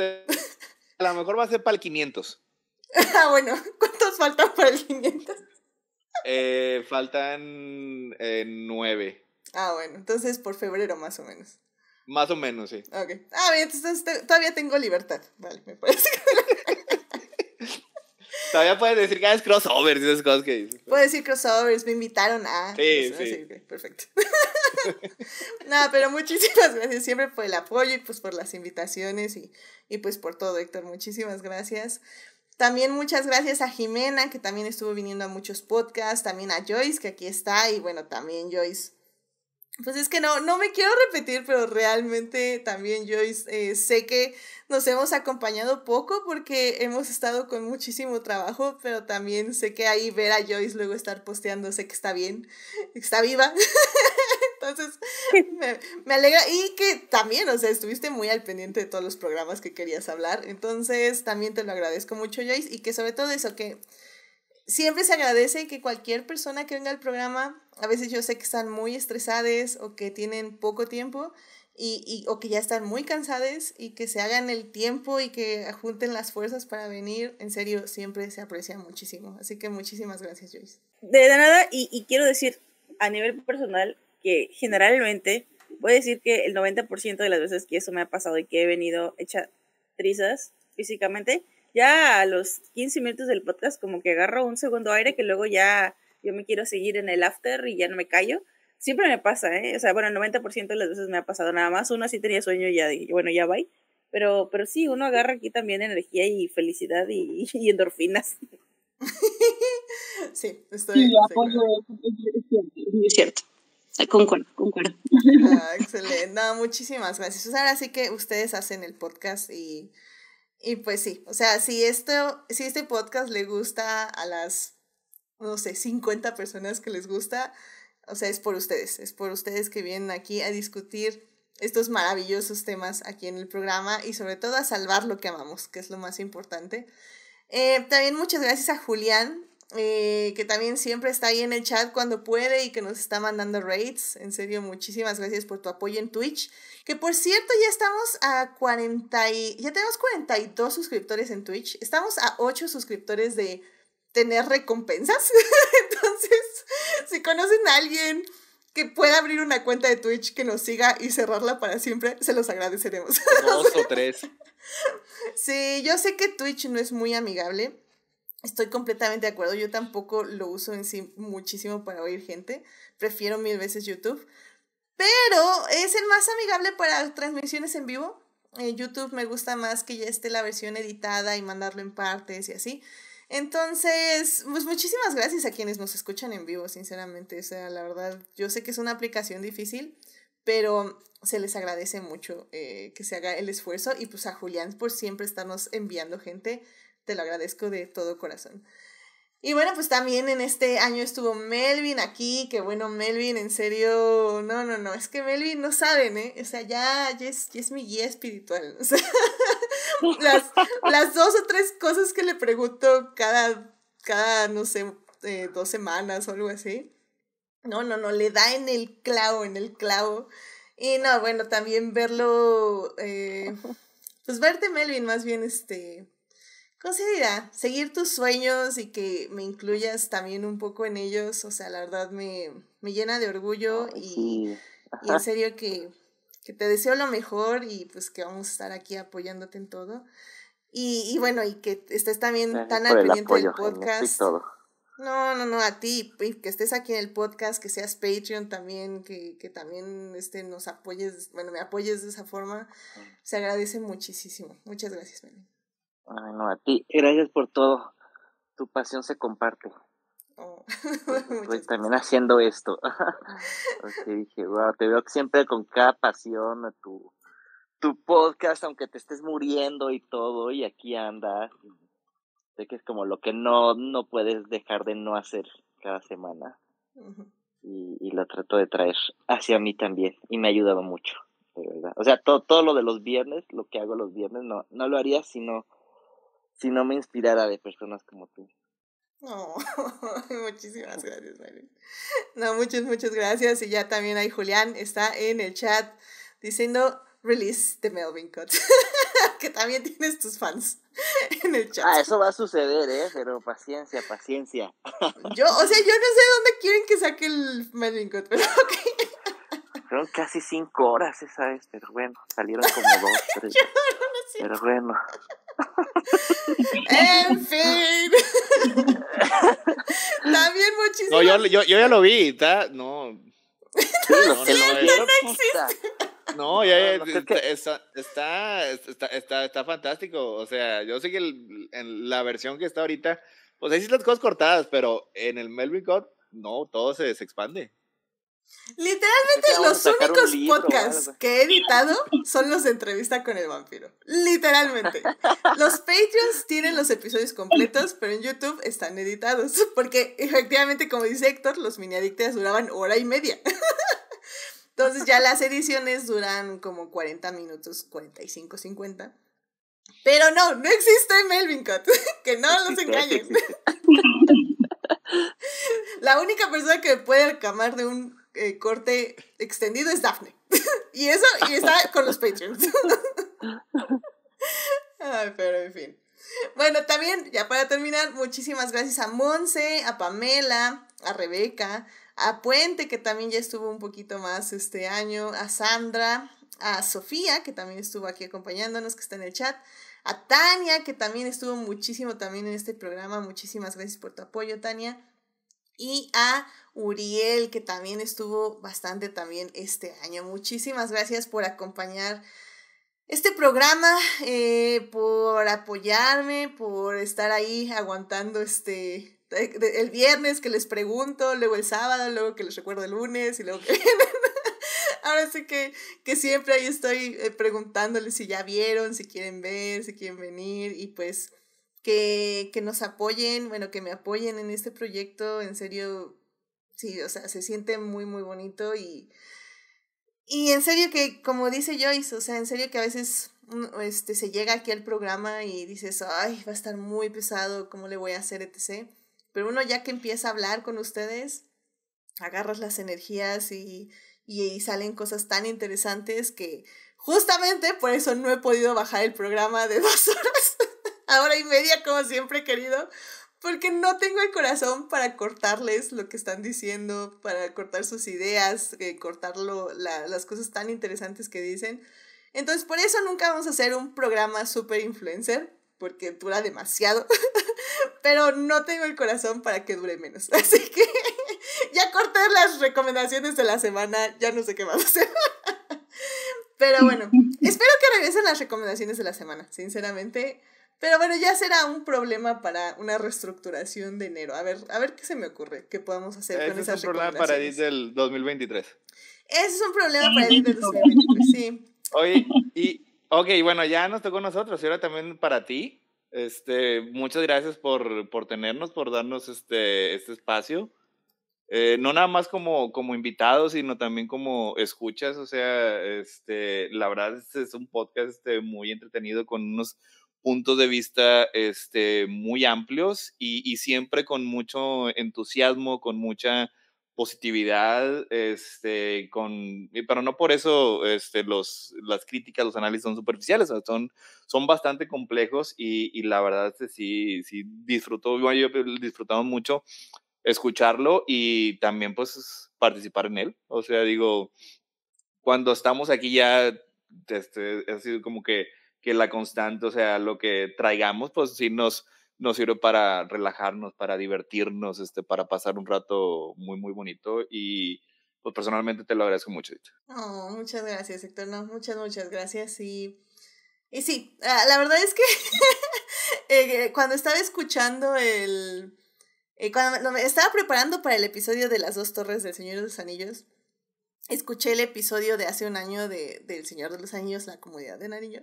lo mejor va a ser para el 500. Ah, bueno, ¿cuántos faltan para el 500? Eh, faltan eh, nueve. Ah, bueno, entonces por febrero más o menos. Más o menos, sí. Ok. Ah, bien, entonces este, todavía tengo libertad. Vale, me parece. todavía puedes decir que es crossovers y esas cosas que dices. Puedo decir crossovers, me invitaron a. Sí, sí. perfecto. Nada, pero muchísimas gracias siempre por el apoyo y pues por las invitaciones y, y pues por todo, Héctor. Muchísimas gracias. También muchas gracias a Jimena, que también estuvo viniendo a muchos podcasts, también a Joyce, que aquí está, y bueno, también Joyce, pues es que no, no me quiero repetir, pero realmente también Joyce, eh, sé que nos hemos acompañado poco porque hemos estado con muchísimo trabajo, pero también sé que ahí ver a Joyce luego estar posteando, sé que está bien, está viva. Entonces, me, me, alegra. Y que también, o sea, estuviste muy al pendiente de todos los programas que querías hablar. Entonces, también te lo agradezco mucho, Joyce, y que sobre todo eso, que siempre se agradece que cualquier persona que venga al programa, a veces yo sé que están muy estresadas o que tienen poco tiempo y, o que ya están muy cansadas y que se hagan el tiempo y que junten las fuerzas para venir, en serio, siempre se aprecia muchísimo. Así que muchísimas gracias, Joyce. De nada, y, y quiero decir a nivel personal que generalmente voy a decir que el 90% de las veces que eso me ha pasado y que he venido hecha trizas físicamente, ya a los 15 minutos del podcast como que agarro un segundo aire que luego ya yo me quiero seguir en el after y ya no me callo. Siempre me pasa, ¿eh? O sea, bueno, el 90% de las veces me ha pasado nada más. Uno así tenía sueño y ya dije, bueno, ya va, Pero, pero sí, uno agarra aquí también energía y felicidad y, endorfinas. sí, estoy... Sí, es cierto. Concuerdo, concuerdo. Ah, excelente. No, muchísimas gracias, pues ahora Así que ustedes hacen el podcast y y pues sí, o sea, si, esto, si este podcast le gusta a las, no sé, 50 personas que les gusta, o sea, es por ustedes, es por ustedes que vienen aquí a discutir estos maravillosos temas aquí en el programa y sobre todo a salvar lo que amamos, que es lo más importante. Eh, también muchas gracias a Julián eh, que también siempre está ahí en el chat cuando puede y que nos está mandando raids. En serio, muchísimas gracias por tu apoyo en Twitch. Que por cierto, ya estamos a 40 ya tenemos 42 suscriptores en Twitch. Estamos a 8 suscriptores de tener recompensas. Entonces, si conocen a alguien que pueda abrir una cuenta de Twitch que nos siga y cerrarla para siempre, se los agradeceremos. Dos o tres. Sí, yo sé que Twitch no es muy amigable Estoy completamente de acuerdo, yo tampoco lo uso en sí muchísimo para oír gente, prefiero mil veces YouTube, pero es el más amigable para transmisiones en vivo. Eh, YouTube me gusta más que ya esté la versión editada y mandarlo en partes y así. Entonces, pues muchísimas gracias a quienes nos escuchan en vivo, sinceramente. O sea, la verdad, yo sé que es una aplicación difícil, pero se les agradece mucho eh, que se haga el esfuerzo y pues a Julián por siempre estarnos enviando gente te lo agradezco de todo corazón. Y bueno, pues también en este año estuvo Melvin aquí, que bueno, Melvin, en serio, no, no, no, es que Melvin no sabe ¿eh? O sea, ya, es, mi guía espiritual. las, dos o tres cosas que le pregunto cada, cada no sé, eh, dos semanas o algo así. No, no, no, le da en el clavo, en el clavo. Y no, bueno, también verlo, eh, pues verte Melvin más bien, este, considera seguir tus sueños y que me incluyas también un poco en ellos. O sea, la verdad me, me llena de orgullo y, en serio que, te deseo lo mejor y pues que vamos a estar aquí apoyándote en todo. Y, bueno, y que estés también tan al pendiente del podcast. No, no, no, a ti, que estés aquí en el podcast, que seas Patreon también, que, también este, nos apoyes, bueno, me apoyes de esa forma. Se agradece muchísimo. Muchas gracias, Ay, no, a ti. Gracias por todo. Tu pasión se comparte. Oh, Estoy también haciendo esto. dije, wow, te veo siempre con cada pasión tu, tu podcast, aunque te estés muriendo y todo, y aquí andas. Sé que es como lo que no, no puedes dejar de no hacer cada semana. y, y, lo trato de traer hacia mí también. Y me ha ayudado mucho, de verdad. O sea, todo, todo lo de los viernes, lo que hago los viernes, no, no lo haría sino si no me inspirara de personas como tú. No, muchísimas gracias, Marín No, muchas, muchas gracias. Y ya también hay Julián, está en el chat diciendo release the Melvin Cut. que también tienes tus fans en el chat. Ah, eso va a suceder, ¿eh? Pero paciencia, paciencia. yo, o sea, yo no sé dónde quieren que saque el Melvin Cut, pero ok. Fueron casi cinco horas esa pero bueno, salieron como dos, tres. Pero bueno en fin. También muchísimo. yo, ya lo vi, está No. no, ya, está, está, está, está, fantástico. O sea, yo sé que en la versión que está ahorita, pues ahí sí las cosas cortadas, pero en el Melvin no, todo se, se expande. Literalmente los únicos podcasts que he editado son los de entrevista con el vampiro. Literalmente. Los Patreons tienen los episodios completos, pero en YouTube están editados. Porque efectivamente, como dice Héctor, los mini duraban hora y media. Entonces ya las ediciones duran como 40 minutos, 45, 50. Pero no, no existe Melvin Que no los engañes. La única persona que puede camar de un eh, corte extendido es Daphne y eso, y está con los Patreons. Ay, pero en fin. Bueno, también, ya para terminar, muchísimas gracias a Monse, a Pamela, a Rebeca, a Puente, que también ya estuvo un poquito más este año, a Sandra, a Sofía, que también estuvo aquí acompañándonos, que está en el chat, a Tania, que también estuvo muchísimo también en este programa, muchísimas gracias por tu apoyo, Tania, y a Uriel, que también estuvo bastante también este año. Muchísimas gracias por acompañar este programa, eh, por apoyarme, por estar ahí aguantando este eh, el viernes que les pregunto, luego el sábado, luego que les recuerdo el lunes y luego que Ahora sí que, que siempre ahí estoy eh, preguntándoles si ya vieron, si quieren ver, si quieren venir y pues que, que nos apoyen, bueno, que me apoyen en este proyecto, en serio, sí, o sea, se siente muy, muy bonito y, y en serio que, como dice Joyce, o sea, en serio que a veces este, se llega aquí al programa y dices, ay, va a estar muy pesado, ¿cómo le voy a hacer, etc.? Pero uno ya que empieza a hablar con ustedes, agarras las energías y, y, y salen cosas tan interesantes que justamente por eso no he podido bajar el programa de dos horas hora y media, como siempre, querido. Porque no tengo el corazón para cortarles lo que están diciendo, para cortar sus ideas, eh, cortar la, las cosas tan interesantes que dicen. Entonces, por eso nunca vamos a hacer un programa super influencer, porque dura demasiado. Pero no tengo el corazón para que dure menos. Así que ya corté las recomendaciones de la semana, ya no sé qué más hacer. Pero bueno, espero que regresen las recomendaciones de la semana, sinceramente. Pero bueno, ya será un problema para una reestructuración de enero. A ver, a ver qué se me ocurre que podamos hacer con esas Es un problema para el del 2023. Ese es un problema para el del 2023, sí. Oye, y ok, bueno, ya nos tocó nosotros y ahora también para ti. Este, muchas gracias por, por tenernos, por darnos este, este espacio. Eh, no nada más como, como invitados, sino también como escuchas. O sea, este, la verdad este es un podcast este, muy entretenido con unos puntos de vista este, muy amplios y, y, siempre con mucho entusiasmo, con mucha positividad, este, con, pero no por eso este, los, las críticas, los análisis son superficiales, son, son bastante complejos y, y la verdad que sí, sí disfruto, yo mucho escucharlo y también pues participar en él. O sea, digo, cuando estamos aquí ya, este, ha sido como que que la constante, o sea, lo que traigamos, pues sí nos, nos sirve para relajarnos, para divertirnos, este, para pasar un rato muy, muy bonito y pues personalmente te lo agradezco mucho. Oh, muchas gracias, Héctor, no, muchas, muchas gracias y, y sí, ah, la verdad es que eh, eh, cuando estaba escuchando el... Eh, cuando me estaba preparando para el episodio de las dos torres del Señor de los Anillos, escuché el episodio de hace un año de, del Señor de los Anillos, la comunidad de Narillo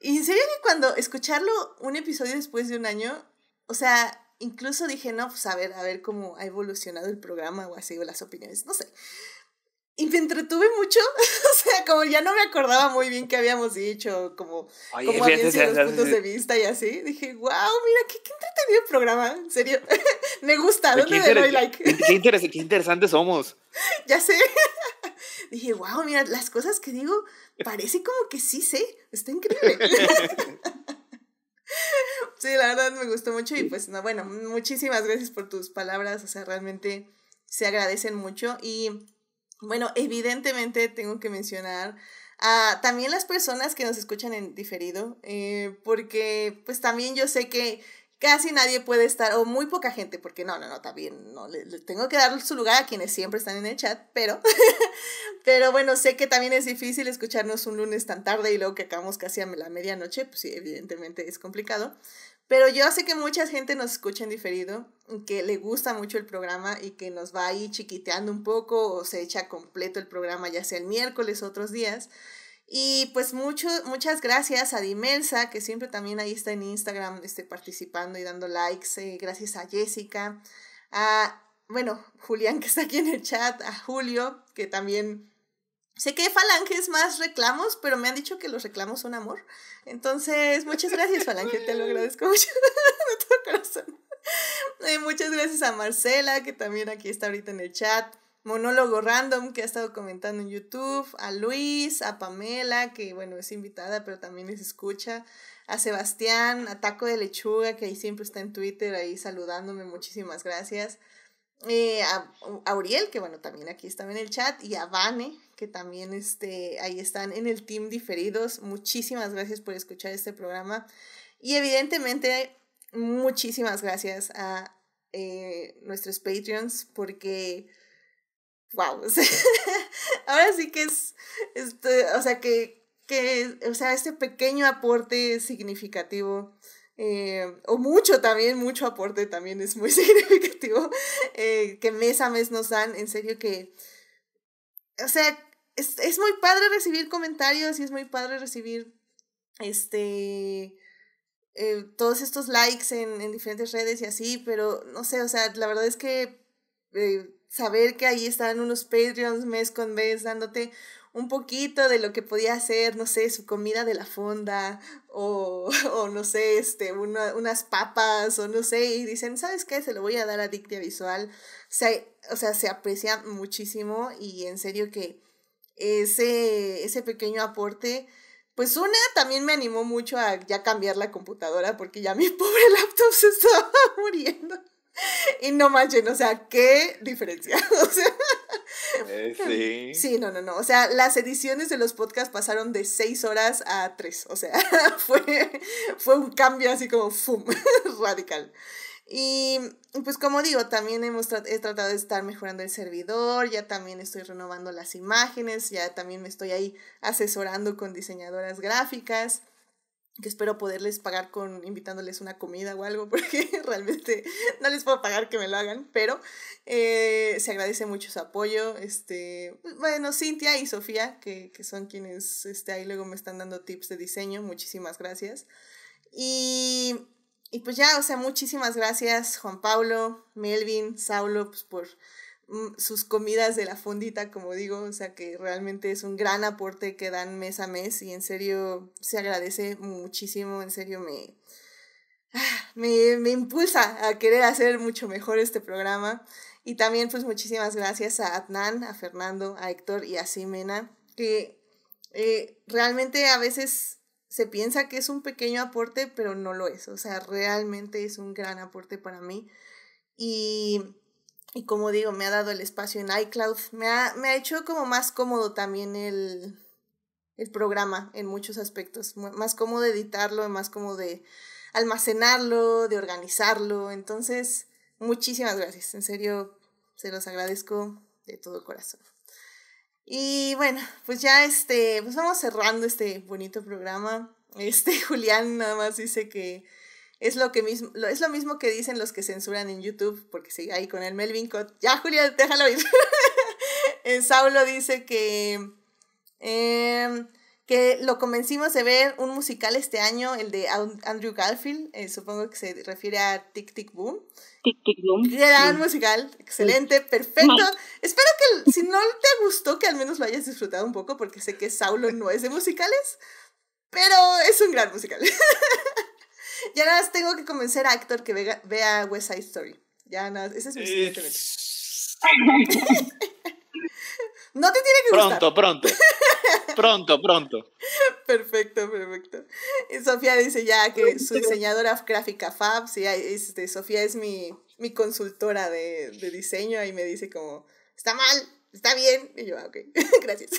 y en serio que cuando escucharlo un episodio después de un año, o sea, incluso dije, no, pues a ver, a ver cómo ha evolucionado el programa o ha sido las opiniones, no sé. Y me entretuve mucho, o sea, como ya no me acordaba muy bien qué habíamos dicho, como Oye, cómo habían sido los puntos de vista y así. Dije, wow, mira, qué, qué entretenido el programa, en serio. me gusta, ¿dónde le doy like? qué, interesante qué interesantes somos. ya sé. dije, wow, mira, las cosas que digo parece como que sí sé, está increíble. sí, la verdad me gustó mucho y pues no, bueno, muchísimas gracias por tus palabras, o sea, realmente se agradecen mucho y bueno, evidentemente tengo que mencionar a también las personas que nos escuchan en diferido, eh, porque pues también yo sé que casi nadie puede estar, o muy poca gente, porque no, no, no, también, no, le, tengo que dar su lugar a quienes siempre están en el chat, pero, pero bueno, sé que también es difícil escucharnos un lunes tan tarde y luego que acabamos casi a la medianoche, pues sí, evidentemente es complicado, pero yo sé que mucha gente nos escucha en diferido, que le gusta mucho el programa y que nos va ahí chiquiteando un poco o se echa completo el programa, ya sea el miércoles, otros días. Y pues muchas gracias a Dimelsa, que siempre también ahí está en Instagram este, participando y dando likes. Eh, gracias a Jessica, a, bueno, Julián que está aquí en el chat, a Julio, que también Sé que Falange es más reclamos, pero me han dicho que los reclamos son amor. Entonces, muchas gracias, Falange, te lo agradezco mucho de todo corazón. Eh, muchas gracias a Marcela, que también aquí está ahorita en el chat. Monólogo Random que ha estado comentando en YouTube, a Luis, a Pamela, que bueno, es invitada, pero también les escucha, a Sebastián, a Taco de Lechuga, que ahí siempre está en Twitter, ahí saludándome, muchísimas gracias. Eh, a, Auriel Uriel, que bueno, también aquí está en el chat, y a Vane, que también este, ahí están en el team diferidos. Muchísimas gracias por escuchar este programa. Y evidentemente, muchísimas gracias a eh, nuestros Patreons, porque wow. Ahora sí que es, este, o sea, que, que, o sea, este pequeño aporte significativo, eh, o mucho también, mucho aporte también es muy significativo, eh, que mes a mes nos dan, en serio que, o sea, es, es muy padre recibir comentarios y es muy padre recibir, este, eh, todos estos likes en, en, diferentes redes y así, pero no sé, o sea, la verdad es que eh, saber que ahí están unos Patreons mes con mes dándote un poquito de lo que podía hacer, no sé, su comida de la fonda o, o no sé, este, unas papas o no sé, y dicen, ¿sabes qué? Se lo voy a dar a Dictia Visual. o sea, se aprecia muchísimo y en serio que ese, ese pequeño aporte, pues una también me animó mucho a ya cambiar la computadora porque ya mi pobre laptop se estaba muriendo. Y no más lleno, o sea, qué diferencia. O sea, eh, sí. no, no, no. O sea, las ediciones de los podcasts pasaron de seis horas a tres O sea, fue, fue un cambio así como ¡fum! radical. Y pues como digo, también hemos he tratado de estar mejorando el servidor, ya también estoy renovando las imágenes, ya también me estoy ahí asesorando con diseñadoras gráficas que espero poderles pagar con invitándoles una comida o algo, porque realmente no les puedo pagar que me lo hagan, pero eh, se agradece mucho su apoyo. Este, bueno, Cintia y Sofía, que, son quienes este, ahí luego me están dando tips de diseño, muchísimas gracias. Y, pues ya, o sea, muchísimas gracias Juan Pablo, Melvin, Saulo, pues, por Mm, sus comidas de la fondita, como digo, o sea que realmente es un gran aporte que dan mes a mes y en serio se agradece muchísimo, en serio me, ah, me, me, impulsa a querer hacer mucho mejor este programa. Y también pues muchísimas gracias a Adnan, a Fernando, a Héctor y a Simena, que eh, realmente a veces se piensa que es un pequeño aporte, pero no lo es. O sea, realmente es un gran aporte para mí. Y y como digo, me ha dado el espacio en iCloud. Me ha, me ha hecho como más cómodo también el, el programa en muchos aspectos. Más cómodo de editarlo, más cómodo de almacenarlo, de organizarlo. Entonces, muchísimas gracias. En serio, se los agradezco de todo corazón. Y bueno, pues ya este, pues vamos cerrando este bonito programa. Este Julián nada más dice que es lo, que mismo, es lo mismo que dicen los que censuran en YouTube, porque sigue ahí con el Melvin Cott Ya, Julia, déjalo ir. en eh, Saulo dice que, em, que lo convencimos de ver un musical este año, el de Andrew Garfield, eh, supongo que se refiere a Tick Tick Boom. Tick Tick Boom. Gran musical, excelente, perfecto. Espero que si no te gustó, que al menos lo hayas disfrutado un poco, porque sé que Saulo no es de musicales, pero es un gran musical. ya nada más tengo que convencer a Actor que vea, vea West Side Story. Ya nada, ese es mi siguiente No te tiene que pronto, gustar. Pronto, pronto. Pronto, pronto. Perfecto, perfecto. Sofía dice ya que su diseñadora gráfica Fab, sí, este, Sofía es mi, mi consultora de, diseño y me dice como, está mal, está bien. Y yo, ah, ok, gracias.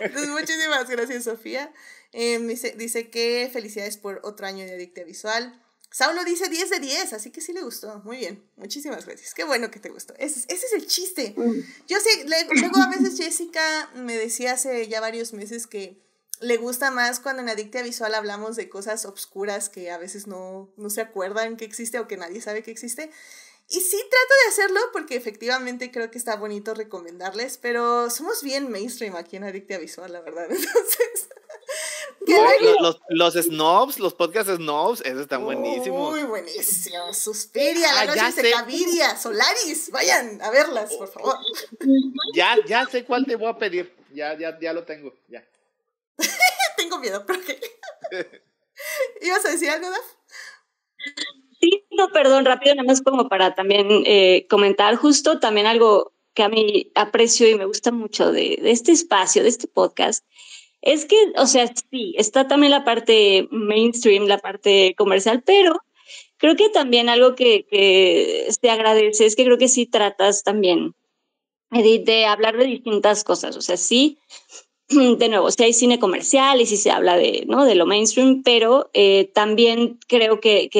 Entonces, muchísimas gracias, Sofía. Em, dice, dice, que felicidades por otro año de Adictia Visual. Saulo dice 10 de 10, así que sí le gustó. Muy bien, muchísimas gracias. Qué bueno que te gustó. Ese, es el chiste. Mm. Yo sé luego a veces Jessica me decía hace ya varios meses que le gusta más cuando en Adictia Visual hablamos de cosas obscuras que a veces no, no se acuerdan que existe o que nadie sabe que existe. Y sí trato de hacerlo porque efectivamente creo que está bonito recomendarles, pero somos bien mainstream aquí en Adictia Visual, la verdad. Entonces, los, los, snobs, los podcasts snobs, esos están buenísimos. Muy buenísimos. Suspiria, ah, la noche de Caviria, Solaris, vayan a verlas, por favor. Ya, ya sé cuál te voy a pedir. Ya, ya, ya lo tengo, ya. tengo miedo, pero ¿Ibas a decir algo, Sí, no, perdón, rápido, nada más como para también eh, comentar justo también algo que a mí aprecio y me gusta mucho de, de este espacio, de este podcast, es que, o sea, sí, está también la parte mainstream, la parte comercial, pero creo que también algo que, que te agradece es que creo que sí tratas también, de hablar de distintas cosas. O sea, sí, de nuevo, si hay cine comercial y sí se habla de, ¿no? de lo mainstream, pero eh, también creo que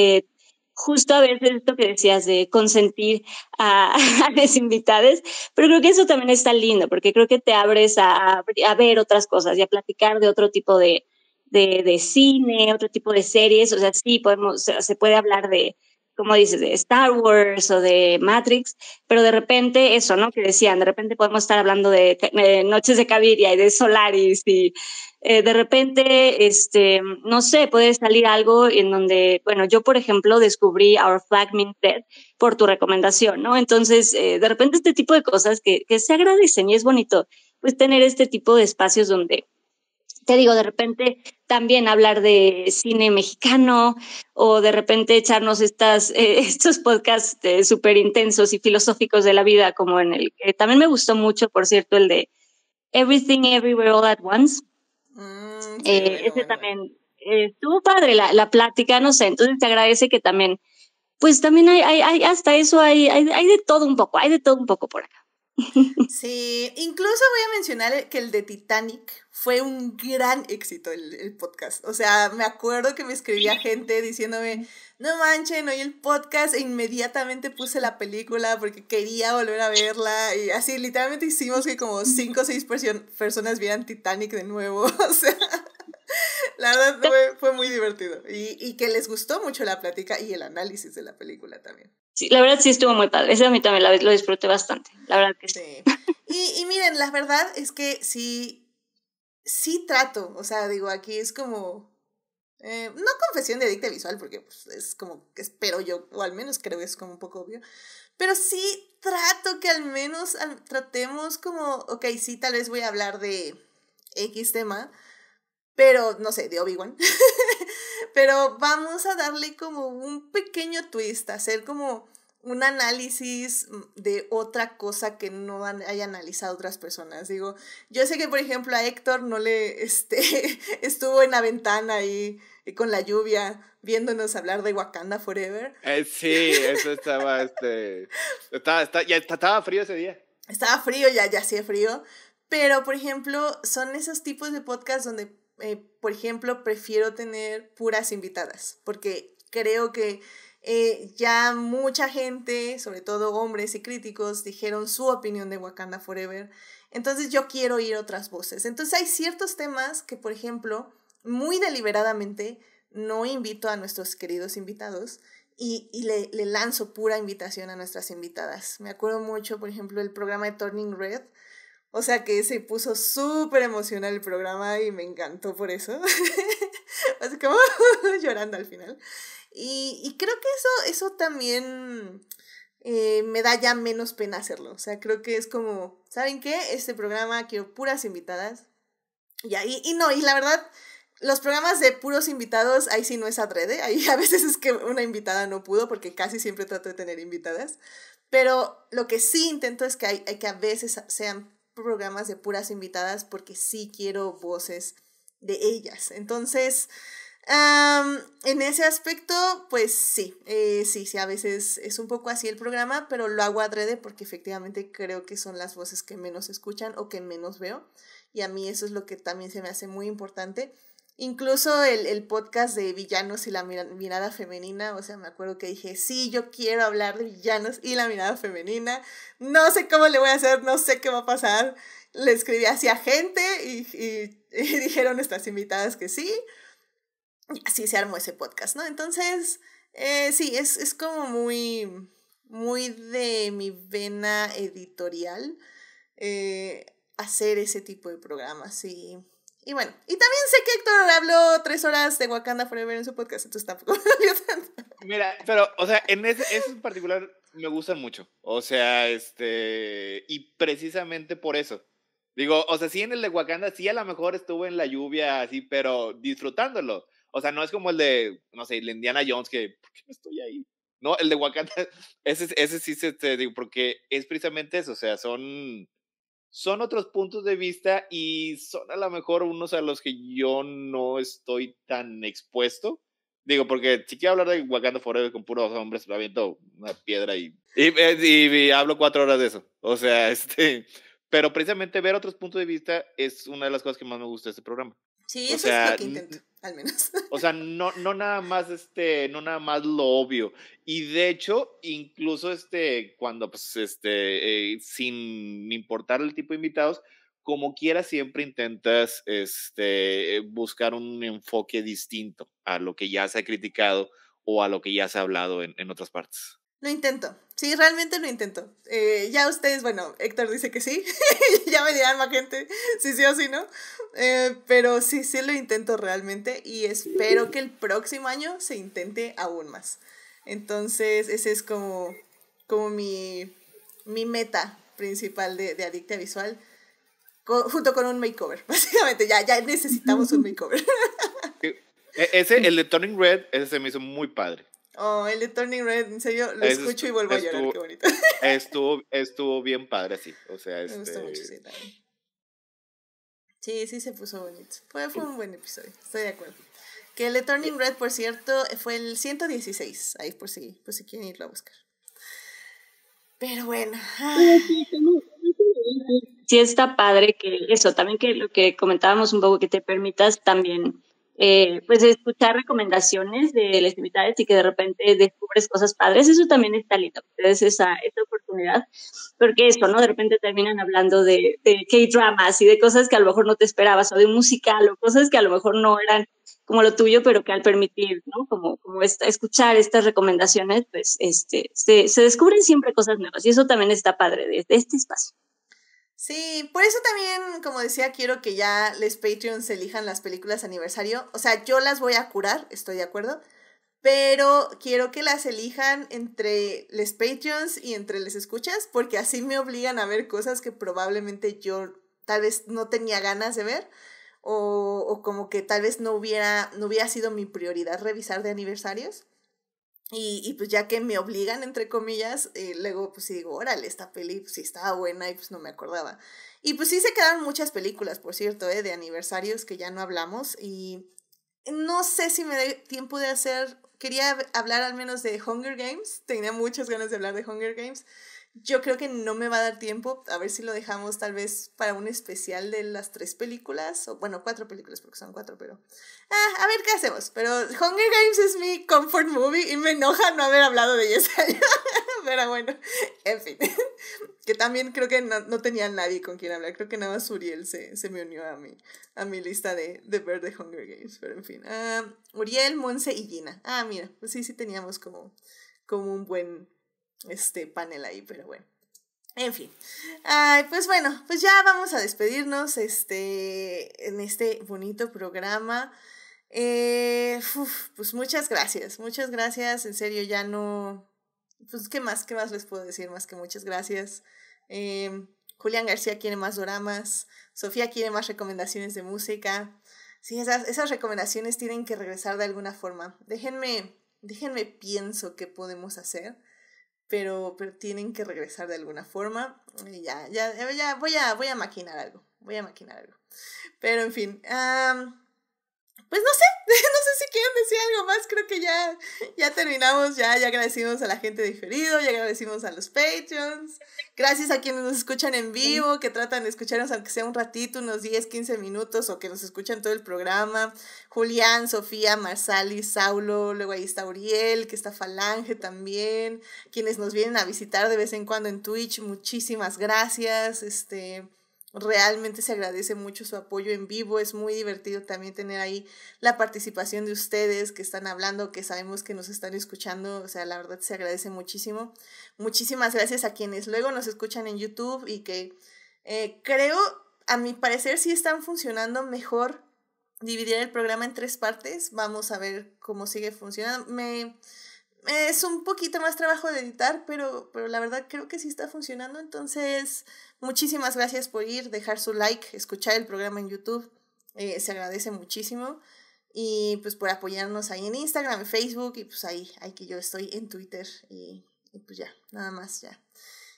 justo a veces esto que decías de consentir a, a los pero creo que eso también está lindo, porque creo que te abres a, a ver otras cosas y a platicar de otro tipo de, de, de, cine, otro tipo de series, o sea, sí, podemos, se puede hablar de, como dices, de Star Wars o de Matrix, pero de repente eso, ¿no? Que decían, de repente podemos estar hablando de, de eh, Noches de Caviria y de Solaris y eh, de repente, este, no sé, puede salir algo en donde, bueno, yo por ejemplo descubrí Our Flag Means por tu recomendación, ¿no? Entonces, eh, de repente este tipo de cosas que, que se agradecen y es bonito, pues tener este tipo de espacios donde te digo, de repente también hablar de cine mexicano o de repente echarnos estas, eh, estos podcasts super súper intensos y filosóficos de la vida, como en el que también me gustó mucho, por cierto, el de Everything Everywhere All at Once, Mm, eh, ese también eh, estuvo padre la, la, plática, no sé, entonces te agradece que también, pues también hay, hay, hasta eso, hay, hay de todo un poco, hay de todo un poco por acá. Sí, incluso voy a mencionar que el de Titanic fue un gran éxito el, podcast. O sea, me acuerdo que me escribía gente diciéndome, no manchen, oí el podcast e inmediatamente puse la película porque quería volver a verla. Y así, literalmente hicimos que como cinco o seis personas vieran Titanic de nuevo. O sea. La verdad fue, muy divertido y, y, que les gustó mucho la plática y el análisis de la película también. Sí, la verdad sí estuvo muy padre. eso a mí también lo disfruté bastante. La verdad que sí. Y, y, miren, la verdad es que sí, sí trato. O sea, digo, aquí es como. Eh, no confesión de adicta visual, porque pues, es como que espero yo, o al menos creo que es como un poco obvio. Pero sí trato que al menos tratemos como. Ok, sí, tal vez voy a hablar de X tema pero no sé, de Obi-Wan. pero vamos a darle como un pequeño twist, hacer como un análisis mm, de otra cosa que no han, haya analizado otras personas. Digo, yo sé que por ejemplo a Héctor no le este, estuvo en la ventana ahí eh, con la lluvia viéndonos hablar de Wakanda Forever. Eh, sí, eso estaba, este, estaba, estaba frío ese día. Estaba frío, ya, ya hacía frío. Pero, por ejemplo, son esos tipos de podcasts donde eh, por ejemplo, prefiero tener puras invitadas, porque creo que eh, ya mucha gente, sobre todo hombres y críticos, dijeron su opinión de Wakanda Forever. Entonces yo quiero oír otras voces. Entonces hay ciertos temas que, por ejemplo, muy deliberadamente no invito a nuestros queridos invitados y, le, le, lanzo pura invitación a nuestras invitadas. Me acuerdo mucho, por ejemplo, el programa de Turning Red, o sea que se puso súper emocional el programa y me encantó por eso. Así como llorando al final. Y, y, creo que eso, eso también eh, me da ya menos pena hacerlo. O sea, creo que es como, ¿saben qué? Este programa quiero puras invitadas. Y, ahí, y no, y la verdad, los programas de puros invitados, ahí sí no es adrede. Ahí a veces es que una invitada no pudo porque casi siempre trato de tener invitadas. Pero lo que sí intento es que, hay, hay que a veces sean programas de puras invitadas porque sí quiero voces de ellas. Entonces, en ese aspecto, pues sí, eh, sí, sí, a veces es un poco así el programa, pero lo hago adrede porque efectivamente creo que son las voces que menos escuchan o que menos veo. Y a mí eso es lo que también se me hace muy importante Incluso el, podcast de villanos y la mirada femenina, o sea, me acuerdo que dije, sí, yo quiero hablar de villanos y la mirada femenina, no sé cómo le voy a hacer, no sé qué va a pasar. Le escribí hacia gente y, dijeron estas invitadas que sí. Y así se armó ese podcast, ¿no? Entonces, eh, sí, es, como muy, muy de mi vena editorial eh, hacer ese tipo de programas, sí. Y y bueno, y también sé que Héctor habló tres horas de Wakanda Forever en su podcast, entonces tampoco Mira, pero, o sea, en ese, ese particular me gustan mucho. O sea, este. Y precisamente por eso. Digo, o sea, sí en el de Wakanda, sí a lo mejor estuve en la lluvia, así, pero disfrutándolo. O sea, no es como el de, no sé, el de Indiana Jones, que, ¿por qué no estoy ahí? No, el de Wakanda, ese, ese sí se, te digo, porque es precisamente eso, o sea, son son otros puntos de vista y son a lo mejor unos a los que yo no estoy tan expuesto. Digo, porque si quiero hablar de Wakanda Forever con puros hombres, me aviento una piedra y y, y, hablo cuatro horas de eso. O sea, este. Pero precisamente ver otros puntos de vista es una de las cosas que más me gusta de este programa. Sí, eso es lo que intento, al menos. O sea, no, no nada más este, no nada más lo obvio. Y de hecho, incluso este, cuando pues este, eh, sin importar el tipo de invitados, como quiera siempre intentas este, buscar un enfoque distinto a lo que ya se ha criticado o a lo que ya se ha hablado en, otras partes. Lo intento, sí, realmente lo intento. Eh, ya ustedes, bueno, Héctor dice que sí, me dirán más gente si sí o sí, ¿no? Eh, pero sí, sí lo intento realmente y espero que el próximo año se intente aún más. Entonces, ese es como, como mi, mi meta principal de, Adicta Visual, junto con un makeover. Básicamente, ya, ya necesitamos un makeover. E, ese, el de Turning Red, ese se me hizo muy padre. Oh, el de Turning Red, en serio, lo escucho y vuelvo a llorar, qué bonito. Estuvo, estuvo bien padre, sí. O sea, Me gustó este mucho, sí, Sí, sí se puso bonito. Fue, un buen episodio, estoy de acuerdo. Que el de Turning Red, por cierto, fue el 116, ahí por si, por si quieren irlo a buscar. Pero bueno. Sí está padre que eso, también que lo que comentábamos un poco, que te permitas también eh, pues escuchar recomendaciones de las invitadas y que de repente descubres cosas padres, eso también está lindo, es esa, esa oportunidad, porque eso, ¿no? De repente terminan hablando de, de K-dramas y de cosas que a lo mejor no te esperabas, o de un musical, o cosas que a lo mejor no eran como lo tuyo, pero que al permitir, ¿no? Como, como escuchar estas recomendaciones, pues este, se, descubren siempre cosas nuevas y eso también está padre desde de este espacio. Sí, por eso también, como decía, quiero que ya les Patreons elijan las películas aniversario. O sea, yo las voy a curar, estoy de acuerdo. Pero quiero que las elijan entre les Patreons y entre les escuchas, porque así me obligan a ver cosas que probablemente yo tal vez no tenía ganas de ver. O, o como que tal vez no hubiera, no hubiera sido mi prioridad revisar de aniversarios. Y, pues ya que me obligan, entre comillas, eh, luego pues sí digo, órale, esta peli si pues, sí estaba buena y pues no me acordaba. Y pues sí se quedaron muchas películas, por cierto, eh, de aniversarios que ya no hablamos y no sé si me dé tiempo de hacer, quería hablar al menos de Hunger Games, tenía muchas ganas de hablar de Hunger Games, yo creo que no me va a dar tiempo, a ver si lo dejamos tal vez para un especial de las tres películas, o bueno, cuatro películas porque son cuatro, pero... Ah, a ver qué hacemos, pero Hunger Games es mi comfort movie y me enoja no haber hablado de ella pero bueno, en fin, que también creo que no, tenía nadie con quien hablar, creo que nada más Uriel se, se me unió a mi, a mi lista de, de ver de Hunger Games, pero en fin, ah, Uriel, Monse y Gina, ah, mira, pues sí, sí teníamos como, como un buen este panel ahí, pero bueno. En fin. Ay, pues bueno, pues ya vamos a despedirnos este, en este bonito programa. Eh, pues muchas gracias, muchas gracias. En serio, ya no. Pues, ¿qué más? ¿Qué más les puedo decir? Más que muchas gracias. Em, Julián García quiere más doramas. Sofía quiere más recomendaciones de música. Sí, esas, esas recomendaciones tienen que regresar de alguna forma. Déjenme, déjenme pienso qué podemos hacer pero, pero tienen que regresar de alguna forma. Ya, ya, ya voy, a, voy a maquinar algo, voy a maquinar algo. Pero en fin, pues no sé, si quieren decir algo más, creo que ya, ya terminamos, ya, ya agradecimos a la gente de diferido, ya agradecimos a los patrons. gracias a quienes nos escuchan en vivo, que tratan de escucharnos aunque sea un ratito, unos 10, 15 minutos, o que nos escuchan todo el programa, Julián, Sofía, Marsali, Saulo, luego ahí está Uriel, que está Falange también, quienes nos vienen a visitar de vez en cuando en Twitch, muchísimas gracias, este realmente se agradece mucho su apoyo en vivo. Es muy divertido también tener ahí la participación de ustedes que están hablando, que sabemos que nos están escuchando. O sea, la verdad se agradece muchísimo. Muchísimas gracias a quienes luego nos escuchan en YouTube y que eh, creo, a mi parecer, sí están funcionando mejor dividir el programa en tres partes. Vamos a ver cómo sigue funcionando. Me es un poquito más trabajo de editar, pero, pero la verdad creo que sí está funcionando. Entonces, muchísimas gracias por ir, dejar su like, escuchar el programa en YouTube. Eh, se agradece muchísimo. Y pues por apoyarnos ahí en Instagram, Facebook y pues ahí, que yo estoy en Twitter. Y, pues ya, nada más, ya.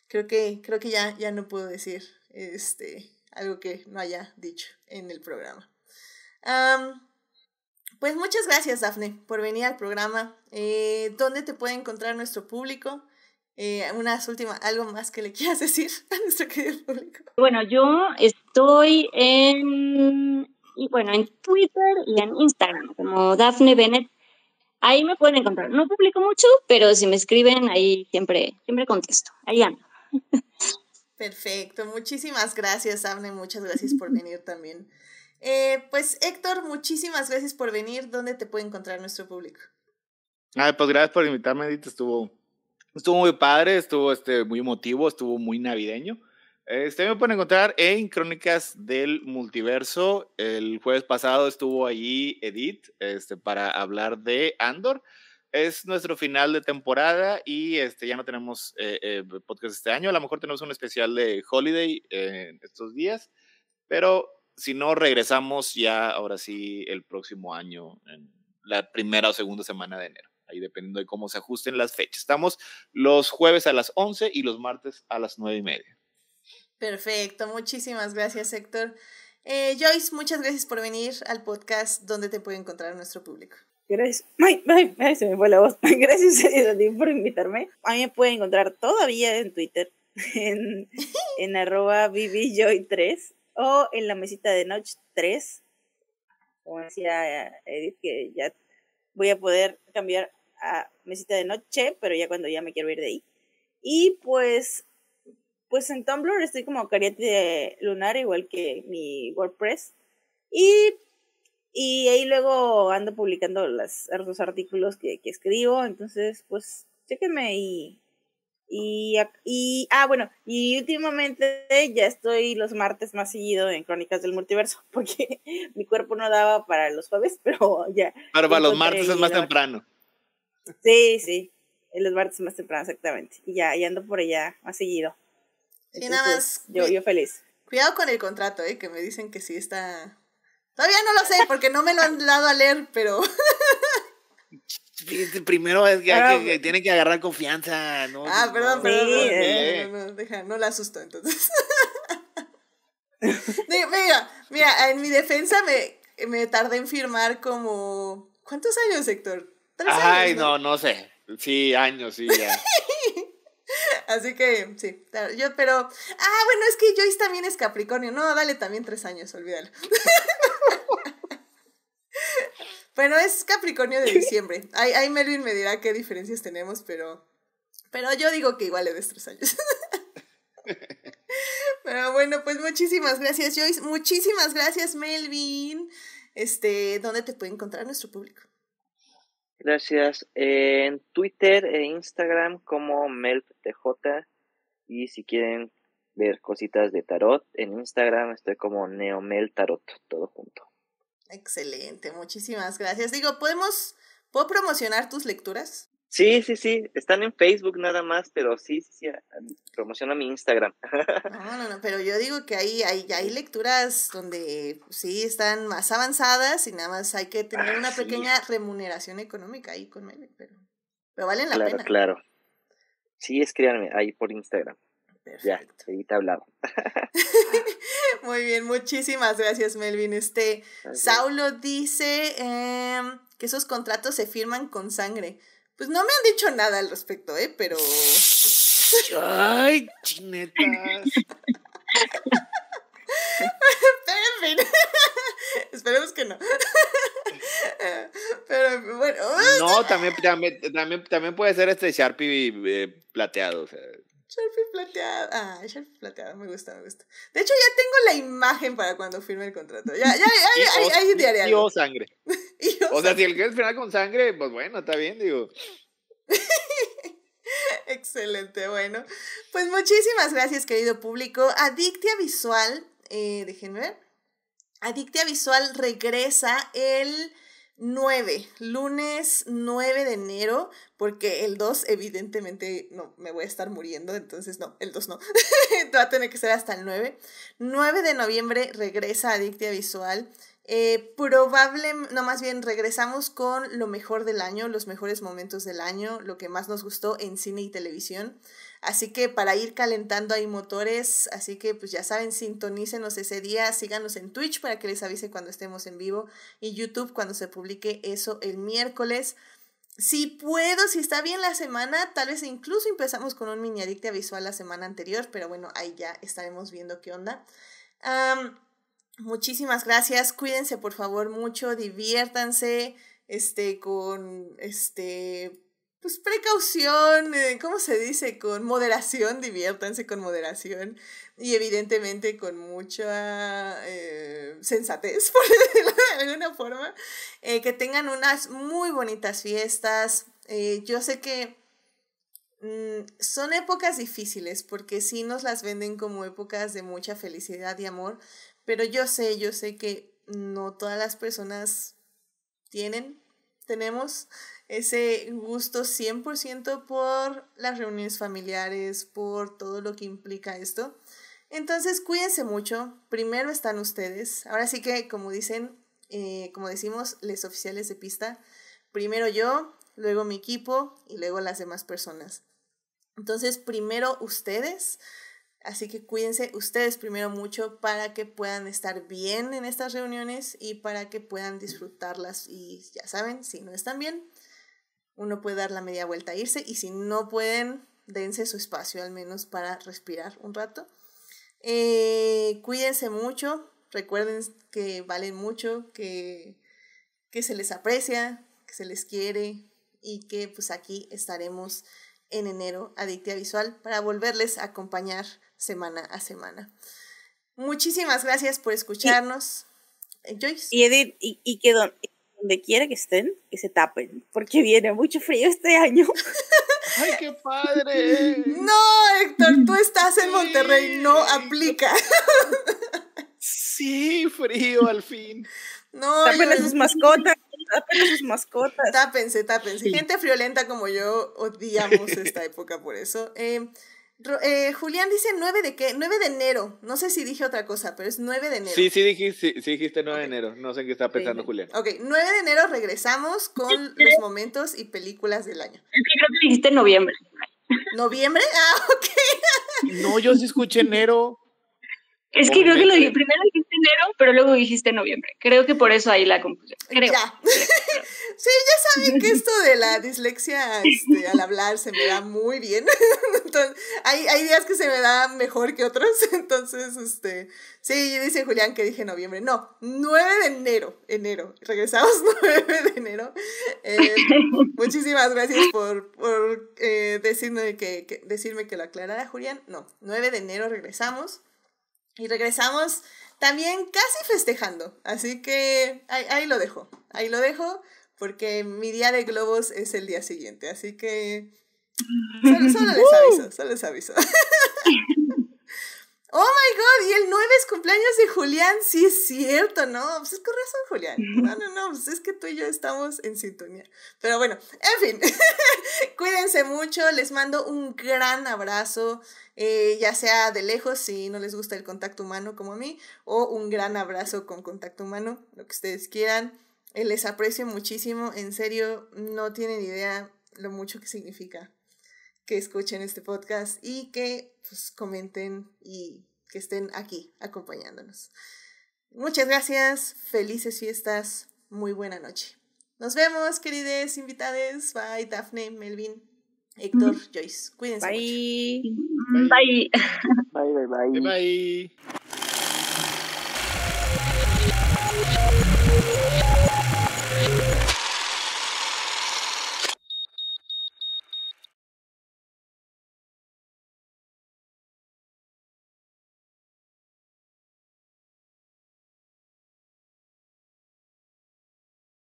Creo que, creo que ya, ya no puedo decir este, algo que no haya dicho en el programa. Pues muchas gracias, Dafne, por venir al programa. Eh, ¿Dónde te puede encontrar nuestro público? Eh, unas últimas, algo más que le quieras decir a nuestro querido público. Bueno, yo estoy en, y bueno, en Twitter y en Instagram, como Dafne Bennett. Ahí me pueden encontrar. No publico mucho, pero si me escriben, ahí siempre, siempre contesto. Ahí ando. Perfecto, muchísimas gracias, Dafne. Muchas gracias por venir también. Eh, pues Héctor, muchísimas gracias por venir. ¿Dónde te puede encontrar nuestro público? Ay, pues gracias por invitarme, Edith. Estuvo, estuvo muy padre, estuvo este, muy emotivo, estuvo muy navideño. Este me pueden encontrar en Crónicas del Multiverso. El jueves pasado estuvo allí Edith este, para hablar de Andor. Es nuestro final de temporada y este, ya no tenemos eh, eh podcast este año. A lo mejor tenemos un especial de Holiday eh, en estos días, pero si no, regresamos ya, ahora sí, el próximo año, en la primera o segunda semana de enero. Ahí dependiendo de cómo se ajusten las fechas. Estamos los jueves a las 11 y los martes a las 9 y media. Perfecto, muchísimas gracias Héctor. Eh, Joyce, muchas gracias por venir al podcast donde te puede encontrar nuestro público. Gracias. Ay, se me fue la voz. Gracias a ti por invitarme. A mí me pueden encontrar todavía en Twitter, en, en arroba vivjoy3 o en la mesita de noche 3, como decía eh, Edith, que ya voy a poder cambiar a mesita de noche, pero ya cuando ya me quiero ir de ahí. Y pues, pues en Tumblr estoy como Cariati de Lunar, igual que mi WordPress. Y, ahí luego ando publicando las, los artículos que, escribo, entonces pues chéquenme y y, y, ah, bueno, y últimamente ya estoy los martes más seguido en Crónicas del Multiverso, porque mi cuerpo no daba para los jueves, pero ya. Pero para los martes es más temprano. Sí, sí, los martes más temprano, exactamente. Y ya, y ando por allá más seguido. Y nada más. Yo, yo feliz. Cuidado con el contrato, ¿eh? que me dicen que sí está... Todavía no lo sé, porque no me lo han dado a leer, pero... primero es ah, que, tiene que agarrar confianza, ¿no? Ah, perdón, perdón. Eh, no, la asusto entonces. mira, en mi defensa me, tardé en firmar como. ¿Cuántos años, Héctor? ¿Tres Ay, no, no sé. Sí, años, sí, ya. Así que, sí, yo, pero, ah, bueno, es que Joyce también es Capricornio, no, dale también tres años, olvídalo. Bueno, es Capricornio de diciembre. Ahí, Melvin me dirá qué diferencias tenemos, pero, pero yo digo que igual le des años. pero bueno, pues muchísimas gracias, Joyce. Muchísimas gracias, Melvin. Este, ¿dónde te puede encontrar nuestro público? Gracias. Eh, en Twitter e Instagram como MelpTJ. Y si quieren ver cositas de tarot, en Instagram estoy como NeoMelTarot, todo junto. Excelente, muchísimas gracias. Digo, ¿podemos, ¿puedo promocionar tus lecturas? Sí, sí, sí, están en Facebook nada más, pero sí, sí, sí, promociona mi Instagram. No, ah, no, no, pero yo digo que ahí hay, hay lecturas donde sí están más avanzadas y nada más hay que tener una pequeña remuneración económica ahí con él, pero, pero valen la claro, pena. Claro, claro. Sí, escríbanme ahí por Instagram. Perfecto. Ya, te Muy bien, muchísimas gracias, Melvin. Este, Saulo dice em, que esos contratos se firman con sangre. Pues no me han dicho nada al respecto, ¿eh? Pero. Ay, chinetas. Pero Esperemos que no. Pero bueno. No, también, también, también, puede ser este Sharpie eh, plateado. O sea. Sharpie plateada. Ah, Sharpie plateada, me gusta, me gusta. De hecho, ya tengo la imagen para cuando firme el contrato. Ya, ya, ya, ya, Y o sangre. o, sea, si el que es final con sangre, pues bueno, está bien, digo. Excelente, bueno. Pues muchísimas gracias, querido público. Adictia Visual, eh, déjenme ver. Adictia Visual regresa el 9, lunes 9 de enero, porque el 2 evidentemente no, me voy a estar muriendo, entonces no, el 2 no, va a tener que ser hasta el 9. 9 de noviembre regresa Adictia Visual. Eh, probablemente, probable, no más bien regresamos con lo mejor del año, los mejores momentos del año, lo que más nos gustó en cine y televisión. Así que para ir calentando hay motores, así que pues ya saben, sintonícenos ese día, síganos en Twitch para que les avise cuando estemos en vivo y YouTube cuando se publique eso el miércoles. Si puedo, si está bien la semana, tal vez incluso empezamos con un mini adicta visual la semana anterior, pero bueno, ahí ya estaremos viendo qué onda. muchísimas gracias, cuídense por favor mucho, diviértanse este, con este pues precaución, eh, ¿cómo se dice? Con moderación, diviértanse con moderación y evidentemente con mucha eh, sensatez, por decirlo de alguna forma, eh, que tengan unas muy bonitas fiestas. yo sé que mm, son épocas difíciles porque sí nos las venden como épocas de mucha felicidad y amor, pero yo sé, yo sé que no todas las personas tienen, tenemos ese gusto 100% por las reuniones familiares, por todo lo que implica esto. Entonces, cuídense mucho. Primero están ustedes. Ahora sí que, como dicen, eh, como decimos, les oficiales de pista, primero yo, luego mi equipo y luego las demás personas. Entonces, primero ustedes. Así que cuídense ustedes primero mucho para que puedan estar bien en estas reuniones y para que puedan disfrutarlas. Y ya saben, si no están bien, uno puede dar la media vuelta, e irse y si no pueden, dense su espacio al menos para respirar un rato. Eh, cuídense mucho, recuerden que valen mucho, que, que se les aprecia, que se les quiere y que pues aquí estaremos en enero Adictia Visual para volverles a acompañar semana a semana. Muchísimas gracias por escucharnos. Eh, Joyce. Y Edith, y, y donde quiera que estén, que se tapen, porque viene mucho frío este año. ¡Ay, qué padre! No, Héctor, tú estás en Monterrey, no aplica. Sí, frío al fin. No, tapen a sus mascotas, tapen sus mascotas. Tápense, tápense. Gente friolenta como yo, odiamos esta época por eso. Eh, eh, Julián dice 9 de qué? 9 de enero. No sé si dije otra cosa, pero es 9 de enero. Sí, sí, dijiste 9 de enero. No sé en qué estaba pensando Julián. Ok, 9 de enero regresamos con los momentos y películas del año. Es que creo que dijiste noviembre. ¿Noviembre? Ah, ok. no, yo sí escuché enero. Es que creo que lo dije, primero dijiste enero, pero luego dijiste noviembre. Creo que por eso ahí la confusión. creo. Sí, ya saben que esto de la dislexia este, al hablar se me da muy bien. Entonces, hay, hay días que se me da mejor que otros. Entonces, este, sí, dice Julián que dije noviembre. No, 9 de enero. Enero. Regresamos 9 de enero. Eh, muchísimas gracias por, eh, decirme, que, decirme que lo aclarara, Julián. No, 9 de enero regresamos. Y regresamos también casi festejando. Así que ahí lo dejo. Ahí lo dejo porque mi día de globos es el día siguiente, así que solo, les aviso, solo les aviso. Oh my god, y el 9 es cumpleaños de Julián, sí es cierto, ¿no? Pues es con razón, Julián. No, no, no, pues es que tú y yo estamos en sintonía. Pero bueno, en fin, cuídense mucho, les mando un gran abrazo, eh, ya sea de lejos, si no les gusta el contacto humano como a mí, o un gran abrazo con contacto humano, lo que ustedes quieran. Eh, les aprecio muchísimo, en serio, no tienen idea lo mucho que significa que escuchen este podcast y que pues, comenten y que estén aquí acompañándonos. Muchas gracias, felices fiestas, muy buena noche. Nos vemos, queridas invitades. Bye, Daphne, Melvin, Héctor, Joyce. Cuídense. bye, bye. Bye, bye. bye.